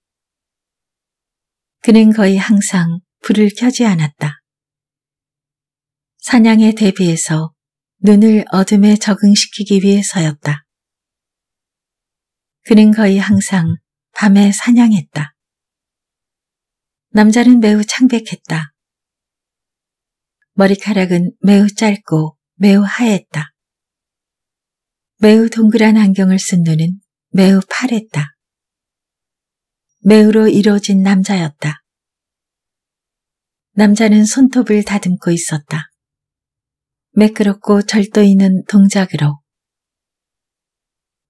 그는 거의 항상 불을 켜지 않았다. 사냥에 대비해서 눈을 어둠에 적응시키기 위해서였다. 그는 거의 항상 밤에 사냥했다. 남자는 매우 창백했다. 머리카락은 매우 짧고 매우 하였다. 매우 동그란 안경을 쓴 눈은 매우 파랬다. 매우로 이루어진 남자였다. 남자는 손톱을 다듬고 있었다. 매끄럽고 절도 있는 동작으로.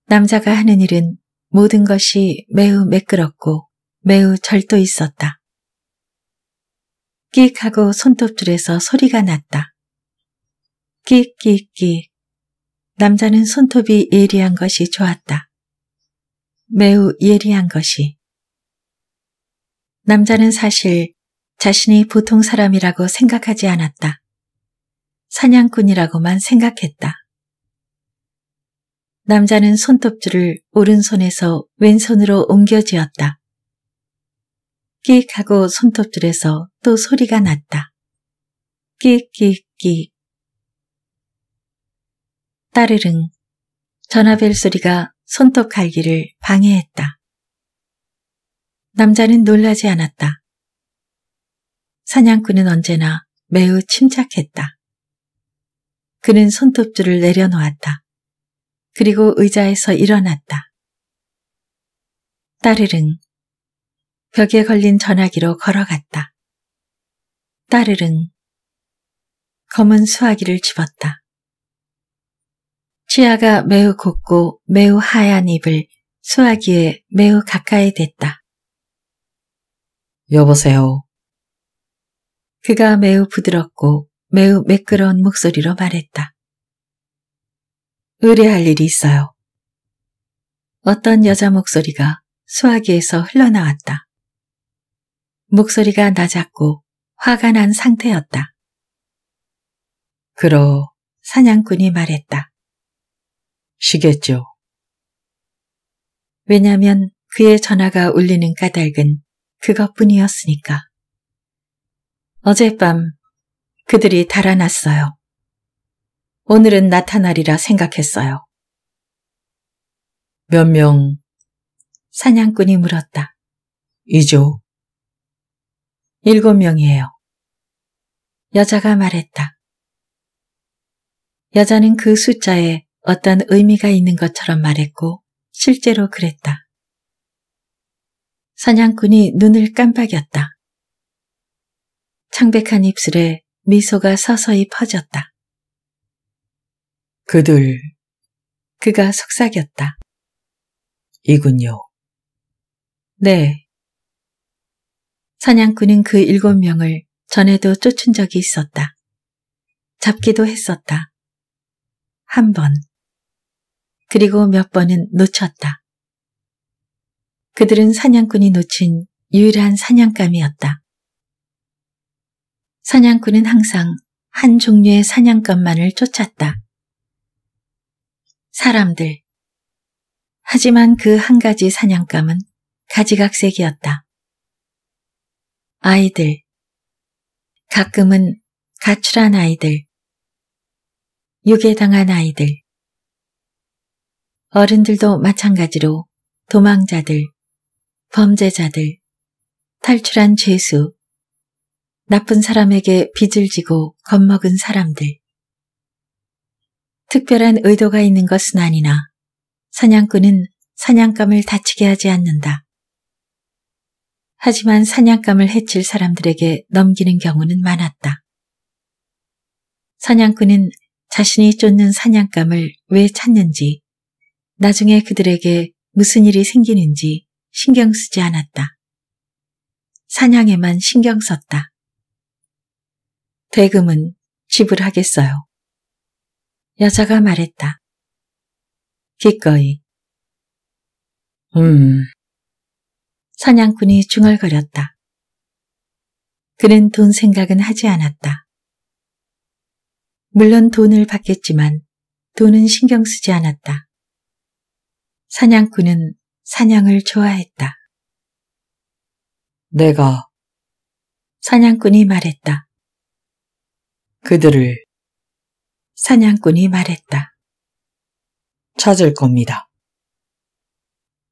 남자가 하는 일은 모든 것이 매우 매끄럽고 매우 절도 있었다. 끽 하고 손톱줄에서 소리가 났다. 끽 끽끽. 남자는 손톱이 예리한 것이 좋았다. 매우 예리한 것이. 남자는 사실 자신이 보통 사람이라고 생각하지 않았다. 사냥꾼이라고만 생각했다. 남자는 손톱줄을 오른손에서 왼손으로 옮겨 지었다끽 하고 손톱줄에서 또 소리가 났다. 끽끽끽. 익끼 따르릉 전화벨 소리가 손톱 갈기를 방해했다. 남자는 놀라지 않았다. 사냥꾼은 언제나 매우 침착했다. 그는 손톱줄을 내려놓았다. 그리고 의자에서 일어났다. 따르릉. 벽에 걸린 전화기로 걸어갔다. 따르릉. 검은 수화기를 집었다. 치아가 매우 곱고 매우 하얀 입을 수화기에 매우 가까이 댔다. 여보세요. 그가 매우 부드럽고 매우 매끄러운 목소리로 말했다. 의뢰할 일이 있어요. 어떤 여자 목소리가 수화기에서 흘러나왔다. 목소리가 낮았고 화가 난 상태였다. 그러 사냥꾼이 말했다. 쉬겠죠. 왜냐면 그의 전화가 울리는 까닭은 그것뿐이었으니까. 어젯밤 그들이 달아났어요. 오늘은 나타나리라 생각했어요. 몇 명? 사냥꾼이 물었다. 이조 일곱 명이에요. 여자가 말했다. 여자는 그 숫자에 어떤 의미가 있는 것처럼 말했고 실제로 그랬다. 사냥꾼이 눈을 깜빡였다. 창백한 입술에 미소가 서서히 퍼졌다. 그들. 그가 속삭였다. 이군요. 네. 사냥꾼은 그 일곱 명을 전에도 쫓은 적이 있었다. 잡기도 했었다. 한 번. 그리고 몇 번은 놓쳤다. 그들은 사냥꾼이 놓친 유일한 사냥감이었다. 사냥꾼은 항상 한 종류의 사냥감만을 쫓았다. 사람들. 하지만 그 한 가지 사냥감은 가지각색이었다. 아이들. 가끔은 가출한 아이들. 유괴당한 아이들. 어른들도 마찬가지로 도망자들, 범죄자들, 탈출한 죄수, 나쁜 사람에게 빚을 지고 겁먹은 사람들. 특별한 의도가 있는 것은 아니나 사냥꾼은 사냥감을 다치게 하지 않는다. 하지만 사냥감을 해칠 사람들에게 넘기는 경우는 많았다. 사냥꾼은 자신이 쫓는 사냥감을 왜 찾는지, 나중에 그들에게 무슨 일이 생기는지 신경 쓰지 않았다. 사냥에만 신경 썼다. 대금은 지불하겠어요. 여자가 말했다. 기꺼이. 음. 사냥꾼이 중얼거렸다. 그는 돈 생각은 하지 않았다. 물론 돈을 받겠지만 돈은 신경 쓰지 않았다. 사냥꾼은 사냥을 좋아했다. 내가 사냥꾼이 말했다. 그들을 사냥꾼이 말했다. 찾을 겁니다.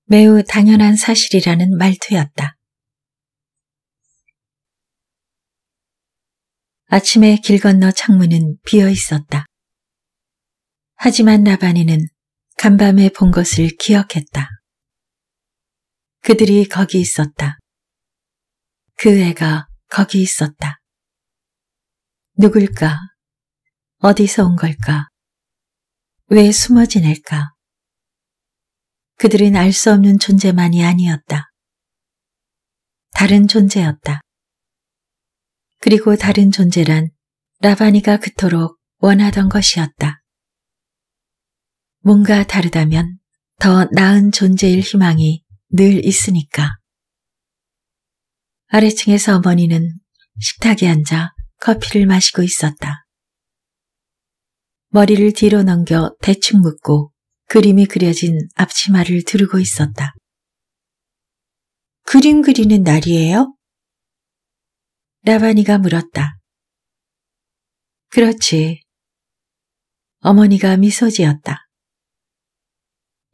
매우 당연한 사실이라는 말투였다. 아침에 길 건너 창문은 비어 있었다. 하지만 나반이는 간밤에 본 것을 기억했다. 그들이 거기 있었다. 그 애가 거기 있었다. 누굴까 어디서 온 걸까? 왜 숨어 지낼까? 그들은 알 수 없는 존재만이 아니었다. 다른 존재였다. 그리고 다른 존재란 라바니가 그토록 원하던 것이었다. 뭔가 다르다면 더 나은 존재일 희망이 늘 있으니까. 아래층에서 어머니는 식탁에 앉아 커피를 마시고 있었다. 머리를 뒤로 넘겨 대충 묶고 그림이 그려진 앞치마를 두르고 있었다. 그림 그리는 날이에요? 라바니가 물었다. 그렇지. 어머니가 미소 지었다.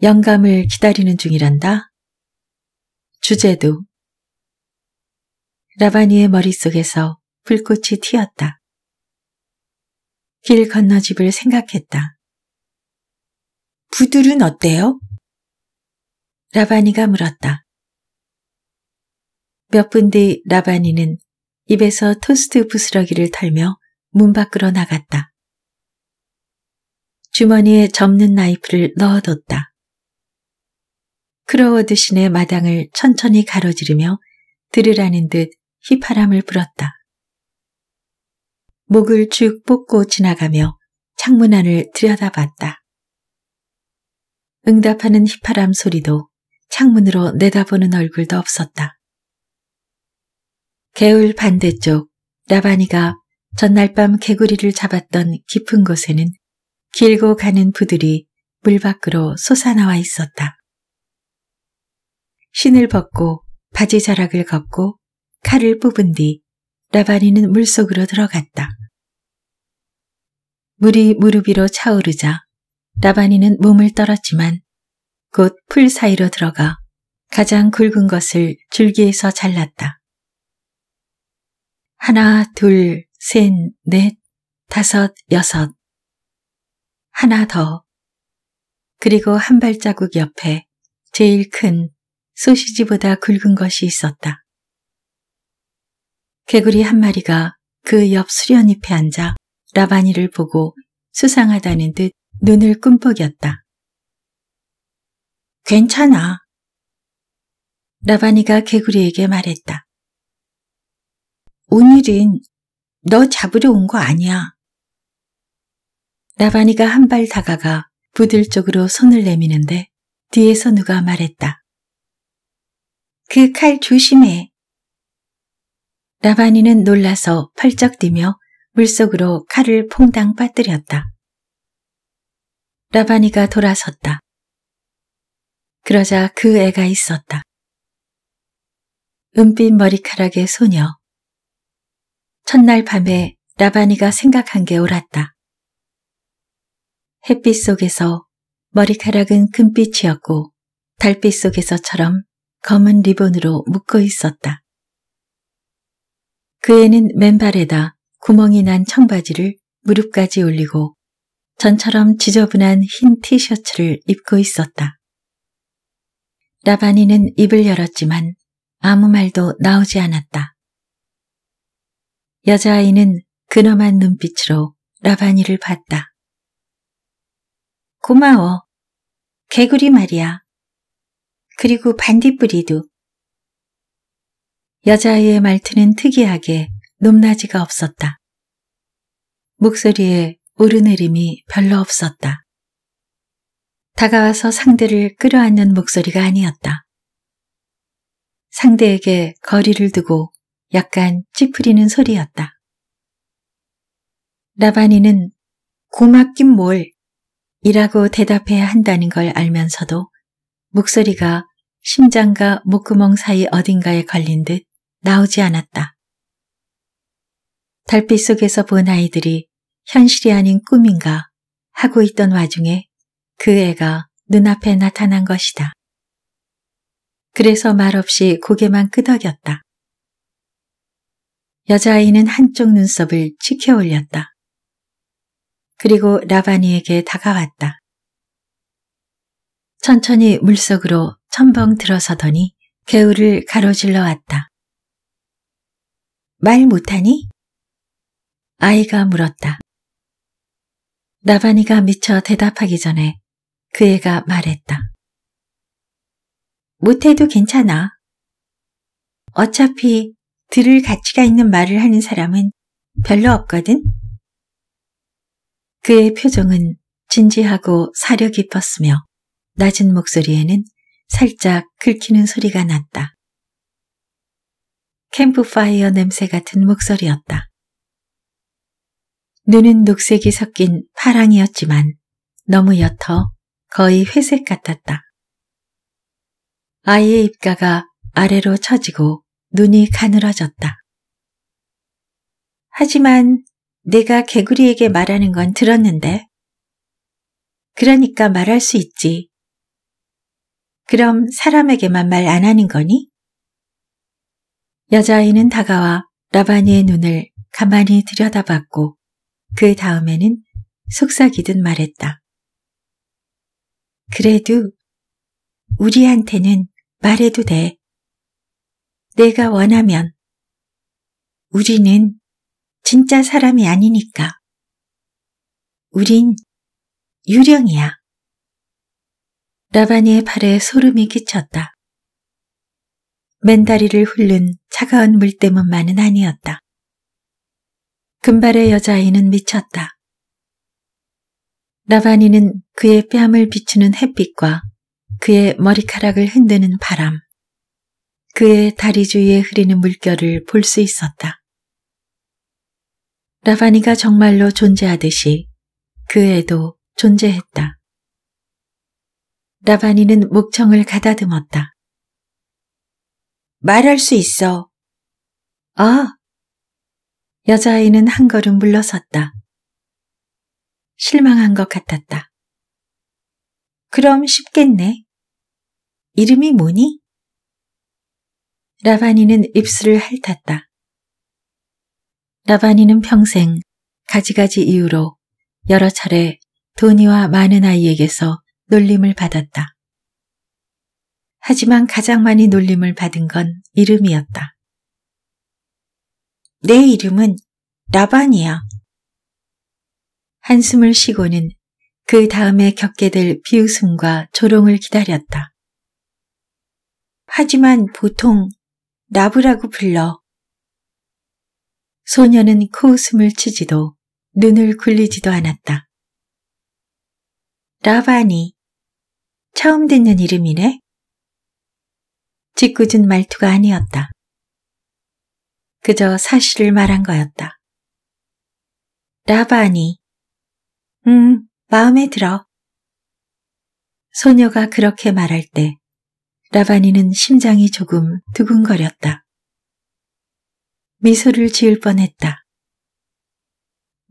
영감을 기다리는 중이란다. 주제도. 라바니의 머릿속에서 불꽃이 튀었다. 길 건너 집을 생각했다. 부들은 어때요? 라바니가 물었다. 몇 분 뒤 라바니는 입에서 토스트 부스러기를 털며 문 밖으로 나갔다. 주머니에 접는 나이프를 넣어뒀다. 크로워드 신의 마당을 천천히 가로지르며 들으라는 듯 휘파람을 불었다. 목을 쭉 뽑고 지나가며 창문 안을 들여다봤다. 응답하는 휘파람 소리도 창문으로 내다보는 얼굴도 없었다. 개울 반대쪽 라바니가 전날 밤 개구리를 잡았던 깊은 곳에는 길고 가는 부들이 물 밖으로 솟아나와 있었다. 신을 벗고 바지 자락을 걷고 칼을 뽑은 뒤 라바니는 물속으로 들어갔다. 물이 무릎 위로 차오르자 라반이는 몸을 떨었지만 곧 풀 사이로 들어가 가장 굵은 것을 줄기에서 잘랐다. 하나, 둘, 셋, 넷, 다섯, 여섯. 하나 더. 그리고 한 발자국 옆에 제일 큰 소시지보다 굵은 것이 있었다. 개구리 한 마리가 그 옆 수련잎에 앉아 라반이를 보고 수상하다는 듯 눈을 끔뻑였다 괜찮아. 라반이가 개구리에게 말했다. 오늘은 너 잡으러 온 거 아니야. 라반이가 한 발 다가가 부들 쪽으로 손을 내미는데 뒤에서 누가 말했다. 그 칼 조심해. 라반이는 놀라서 펄쩍 뛰며 물속으로 칼을 퐁당 빠뜨렸다. 라바니가 돌아섰다. 그러자 그 애가 있었다. 은빛 머리카락의 소녀. 첫날 밤에 라바니가 생각한 게 옳았다. 햇빛 속에서 머리카락은 금빛이었고 달빛 속에서처럼 검은 리본으로 묶어 있었다. 그 애는 맨발에다 구멍이 난 청바지를 무릎까지 올리고 전처럼 지저분한 흰 티셔츠를 입고 있었다. 라바니는 입을 열었지만 아무 말도 나오지 않았다. 여자아이는 근엄한 눈빛으로 라바니를 봤다. 고마워. 개구리 말이야. 그리고 반딧불이도. 여자아이의 말투는 특이하게 높낮이가 없었다. 목소리에 오르내림이 별로 없었다. 다가와서 상대를 끌어안는 목소리가 아니었다. 상대에게 거리를 두고 약간 찌푸리는 소리였다. 라바니는 고맙긴 뭘 이라고 대답해야 한다는 걸 알면서도 목소리가 심장과 목구멍 사이 어딘가에 걸린 듯 나오지 않았다. 달빛 속에서 본 아이들이 현실이 아닌 꿈인가 하고 있던 와중에 그 애가 눈앞에 나타난 것이다. 그래서 말없이 고개만 끄덕였다. 여자아이는 한쪽 눈썹을 치켜 올렸다. 그리고 라바니에게 다가왔다. 천천히 물속으로 첨벙 들어서더니 개울을 가로질러 왔다. 말 못하니? 아이가 물었다. 나반이가 미쳐 대답하기 전에 그 애가 말했다. 못해도 괜찮아. 어차피 들을 가치가 있는 말을 하는 사람은 별로 없거든. 그의 표정은 진지하고 사려 깊었으며 낮은 목소리에는 살짝 긁히는 소리가 났다. 캠프파이어 냄새 같은 목소리였다. 눈은 녹색이 섞인 파랑이었지만 너무 옅어 거의 회색 같았다. 아이의 입가가 아래로 처지고 눈이 가늘어졌다. 하지만 내가 개구리에게 말하는 건 들었는데. 그러니까 말할 수 있지. 그럼 사람에게만 말 안 하는 거니? 여자아이는 다가와 라바니의 눈을 가만히 들여다봤고 그 다음에는 속삭이듯 말했다. 그래도 우리한테는 말해도 돼. 내가 원하면. 우리는 진짜 사람이 아니니까. 우린 유령이야. 라반이의 발에 소름이 끼쳤다. 맨다리를 훑는 차가운 물때문만은 아니었다. 금발의 여자아이는 미쳤다. 라반이는 그의 뺨을 비추는 햇빛과 그의 머리카락을 흔드는 바람, 그의 다리 주위에 흐리는 물결을 볼 수 있었다. 라반이가 정말로 존재하듯이 그 애도 존재했다. 라반이는 목청을 가다듬었다. 말할 수 있어. 아, 여자아이는 한 걸음 물러섰다. 실망한 것 같았다. 그럼 쉽겠네. 이름이 뭐니? 라바니는 입술을 핥았다. 라바니는 평생 가지가지 이유로 여러 차례 도니와 많은 아이에게서 놀림을 받았다. 하지만 가장 많이 놀림을 받은 건 이름이었다. 내 이름은 라반이야. 한숨을 쉬고는 그 다음에 겪게 될 비웃음과 조롱을 기다렸다. 하지만 보통 나브라고 불러. 소녀는 코웃음을 치지도 눈을 굴리지도 않았다. 라반이 처음 듣는 이름이네? 짓궂은 말투가 아니었다. 그저 사실을 말한 거였다. 라반이 음, 마음에 들어. 소녀가 그렇게 말할 때 라반이는 심장이 조금 두근거렸다. 미소를 지을 뻔했다.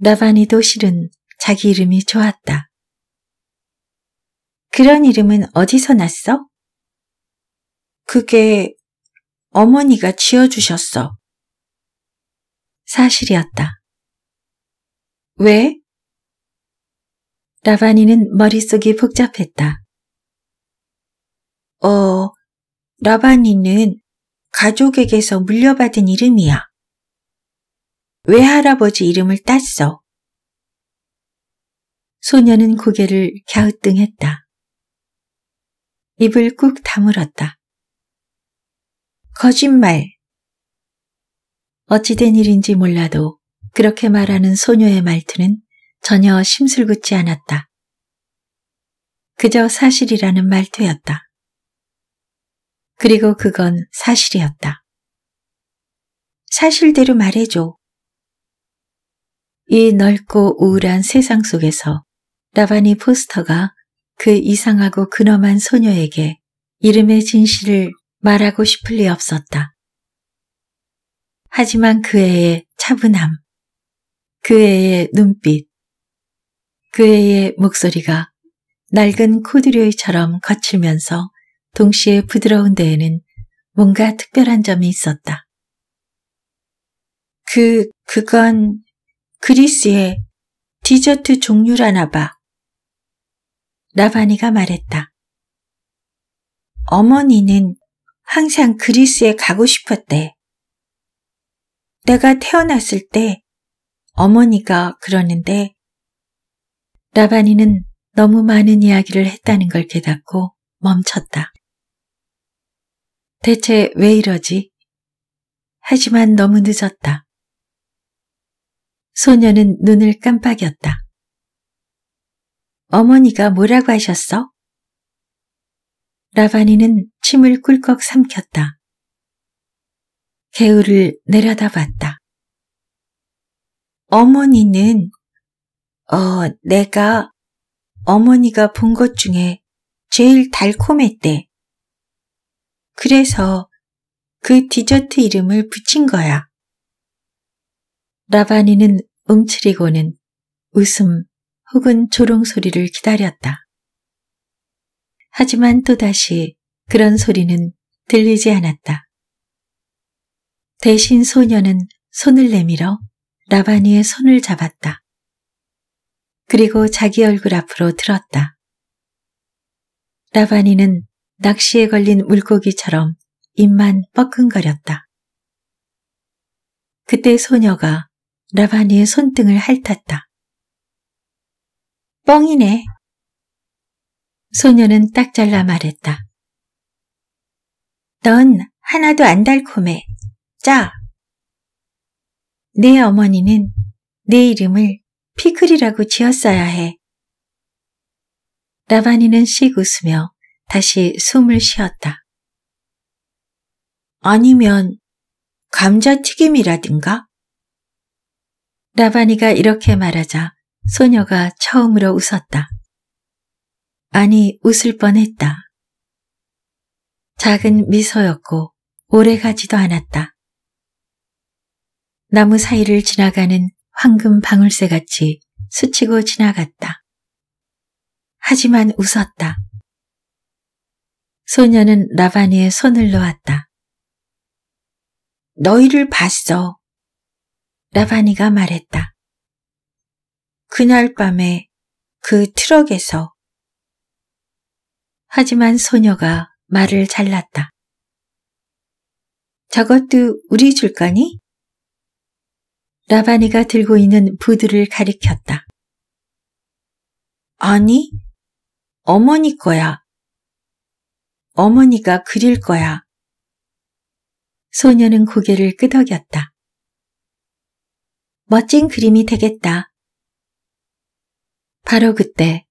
라반이도 실은 자기 이름이 좋았다. 그런 이름은 어디서 났어? 그게 어머니가 지어주셨어. 사실이었다. 왜? 라반이는 머릿속이 복잡했다. 어, 라반이는 가족에게서 물려받은 이름이야. 외할아버지 이름을 땄어. 소녀는 고개를 갸우뚱했다. 입을 꾹 다물었다. 거짓말, 어찌된 일인지 몰라도 그렇게 말하는 소녀의 말투는 전혀 심술궂지 않았다. 그저 사실이라는 말투였다. 그리고 그건 사실이었다. 사실대로 말해줘. 이 넓고 우울한 세상 속에서 라바니 포스터가 그 이상하고 근엄한 소녀에게 이름의 진실을 말하고 싶을 리 없었다. 하지만 그 애의 차분함, 그 애의 눈빛, 그 애의 목소리가 낡은 코듀로이처럼 거칠면서 동시에 부드러운 데에는 뭔가 특별한 점이 있었다. 그, 그건 그리스의 디저트 종류라나 봐. 라바니가 말했다. 어머니는 항상 그리스에 가고 싶었대. 내가 태어났을 때 어머니가 그러는데 라반이는 너무 많은 이야기를 했다는 걸 깨닫고 멈췄다. 대체 왜 이러지? 하지만 너무 늦었다. 소녀는 눈을 깜빡였다. 어머니가 뭐라고 하셨어? 라반이는 침을 꿀꺽 삼켰다. 개울을 내려다봤다. 어머니는 어 내가 어머니가 본 것 중에 제일 달콤했대. 그래서 그 디저트 이름을 붙인 거야. 라바니는 움츠리고는 웃음 혹은 조롱 소리를 기다렸다. 하지만 또다시 그런 소리는 들리지 않았다. 대신 소녀는 손을 내밀어 라바니의 손을 잡았다. 그리고 자기 얼굴 앞으로 들었다. 라바니는 낚시에 걸린 물고기처럼 입만 뻐근거렸다. 그때 소녀가 라바니의 손등을 핥았다. 뻥이네. 소녀는 딱 잘라 말했다. 넌 하나도 안 달콤해. 자! 네 어머니는 네 이름을 피클이라고 지었어야 해. 라반이는 씩 웃으며 다시 숨을 쉬었다. 아니면 감자튀김이라든가? 라반이가 이렇게 말하자 소녀가 처음으로 웃었다. 아니, 웃을 뻔했다. 작은 미소였고 오래 가지도 않았다. 나무 사이를 지나가는 황금 방울새같이 스치고 지나갔다. 하지만 웃었다. 소녀는 라바니의 손을 놓았다. 너희를 봤어. 라바니가 말했다. 그날 밤에 그 트럭에서. 하지만 소녀가 말을 잘랐다. 저것도 우리 줄 거니? 라바니가 들고 있는 부두를 가리켰다. 아니, 어머니 거야. 어머니가 그릴 거야. 소녀는 고개를 끄덕였다. 멋진 그림이 되겠다. 바로 그때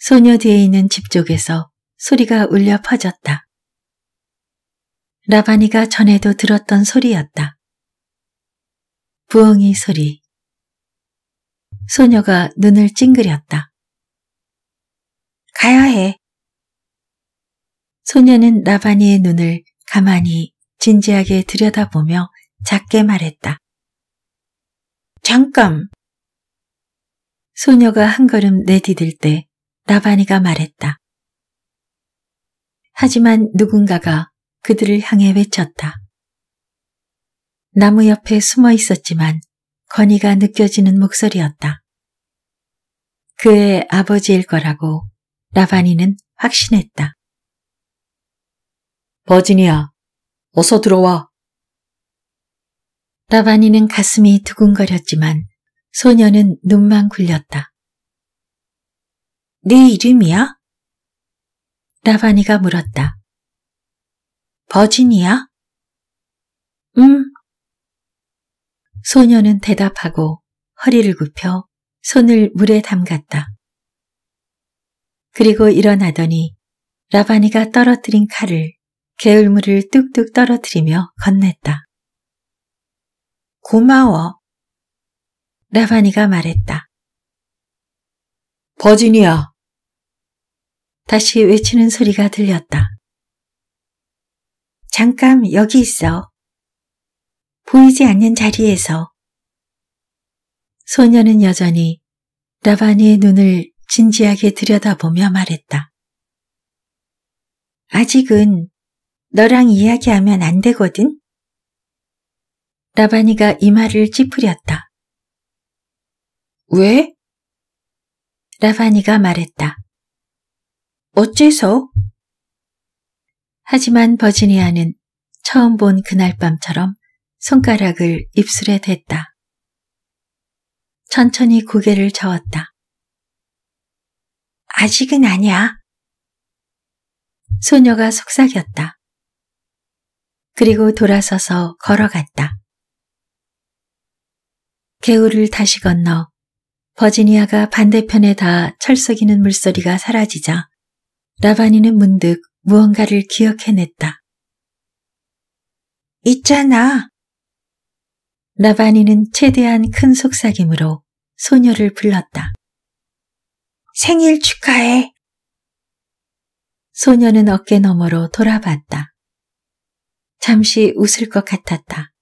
소녀 뒤에 있는 집 쪽에서 소리가 울려 퍼졌다. 라바니가 전에도 들었던 소리였다. 부엉이 소리. 소녀가 눈을 찡그렸다. 가야 해. 소녀는 나바니의 눈을 가만히 진지하게 들여다보며 작게 말했다. 잠깐! 소녀가 한 걸음 내디딜 때 나바니가 말했다. 하지만 누군가가 그들을 향해 외쳤다. 나무 옆에 숨어 있었지만 건의가 느껴지는 목소리였다. 그의 아버지일 거라고 라바니는 확신했다. 버지니아, 어서 들어와. 라바니는 가슴이 두근거렸지만 소녀는 눈만 굴렸다. 네 이름이야? 라바니가 물었다. 버지니아? 응, 소녀는 대답하고 허리를 굽혀 손을 물에 담갔다. 그리고 일어나더니 라바니가 떨어뜨린 칼을 개울물을 뚝뚝 떨어뜨리며 건넸다. 고마워. 라바니가 말했다. 버지니아! 다시 외치는 소리가 들렸다. 잠깐 여기 있어. 보이지 않는 자리에서 소녀는 여전히 라바니의 눈을 진지하게 들여다보며 말했다. 아직은 너랑 이야기하면 안 되거든? 라바니가 이 말을 찌푸렸다. 왜? 라바니가 말했다. 어째서? 하지만 버지니아는 처음 본 그날 밤처럼 손가락을 입술에 댔다. 천천히 고개를 저었다. 아직은 아니야. 소녀가 속삭였다. 그리고 돌아서서 걸어갔다. 개울을 다시 건너 버지니아가 반대편에 다 철썩이는 물소리가 사라지자 라바니는 문득 무언가를 기억해냈다. 있잖아. 라바니는 최대한 큰 속삭임으로 소녀를 불렀다. 생일 축하해. 소녀는 어깨 너머로 돌아봤다. 잠시 웃을 것 같았다.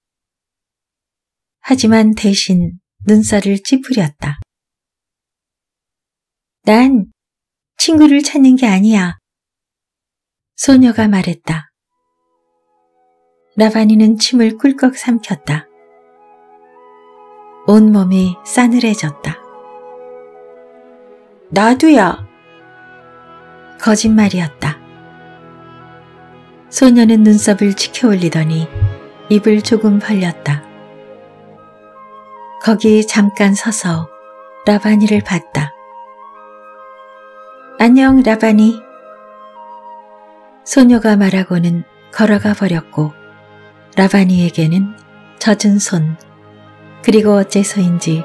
하지만 대신 눈살을 찌푸렸다. 난 친구를 찾는 게 아니야. 소녀가 말했다. 라바니는 침을 꿀꺽 삼켰다. 온몸이 싸늘해졌다. 나도야. 거짓말이었다. 소녀는 눈썹을 치켜올리더니 입을 조금 벌렸다. 거기 잠깐 서서 라바니를 봤다. 안녕 라바니. 소녀가 말하고는 걸어가 버렸고 라바니에게는 젖은 손 그리고 어째서인지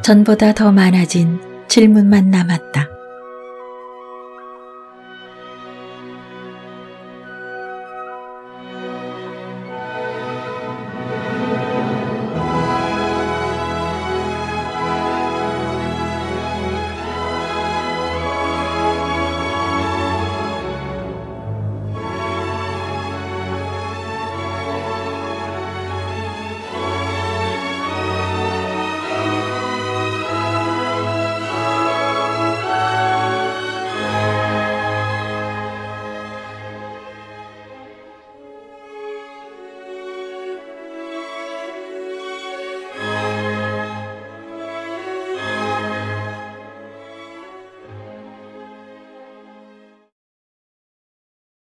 전보다 더 많아진 질문만 남았다.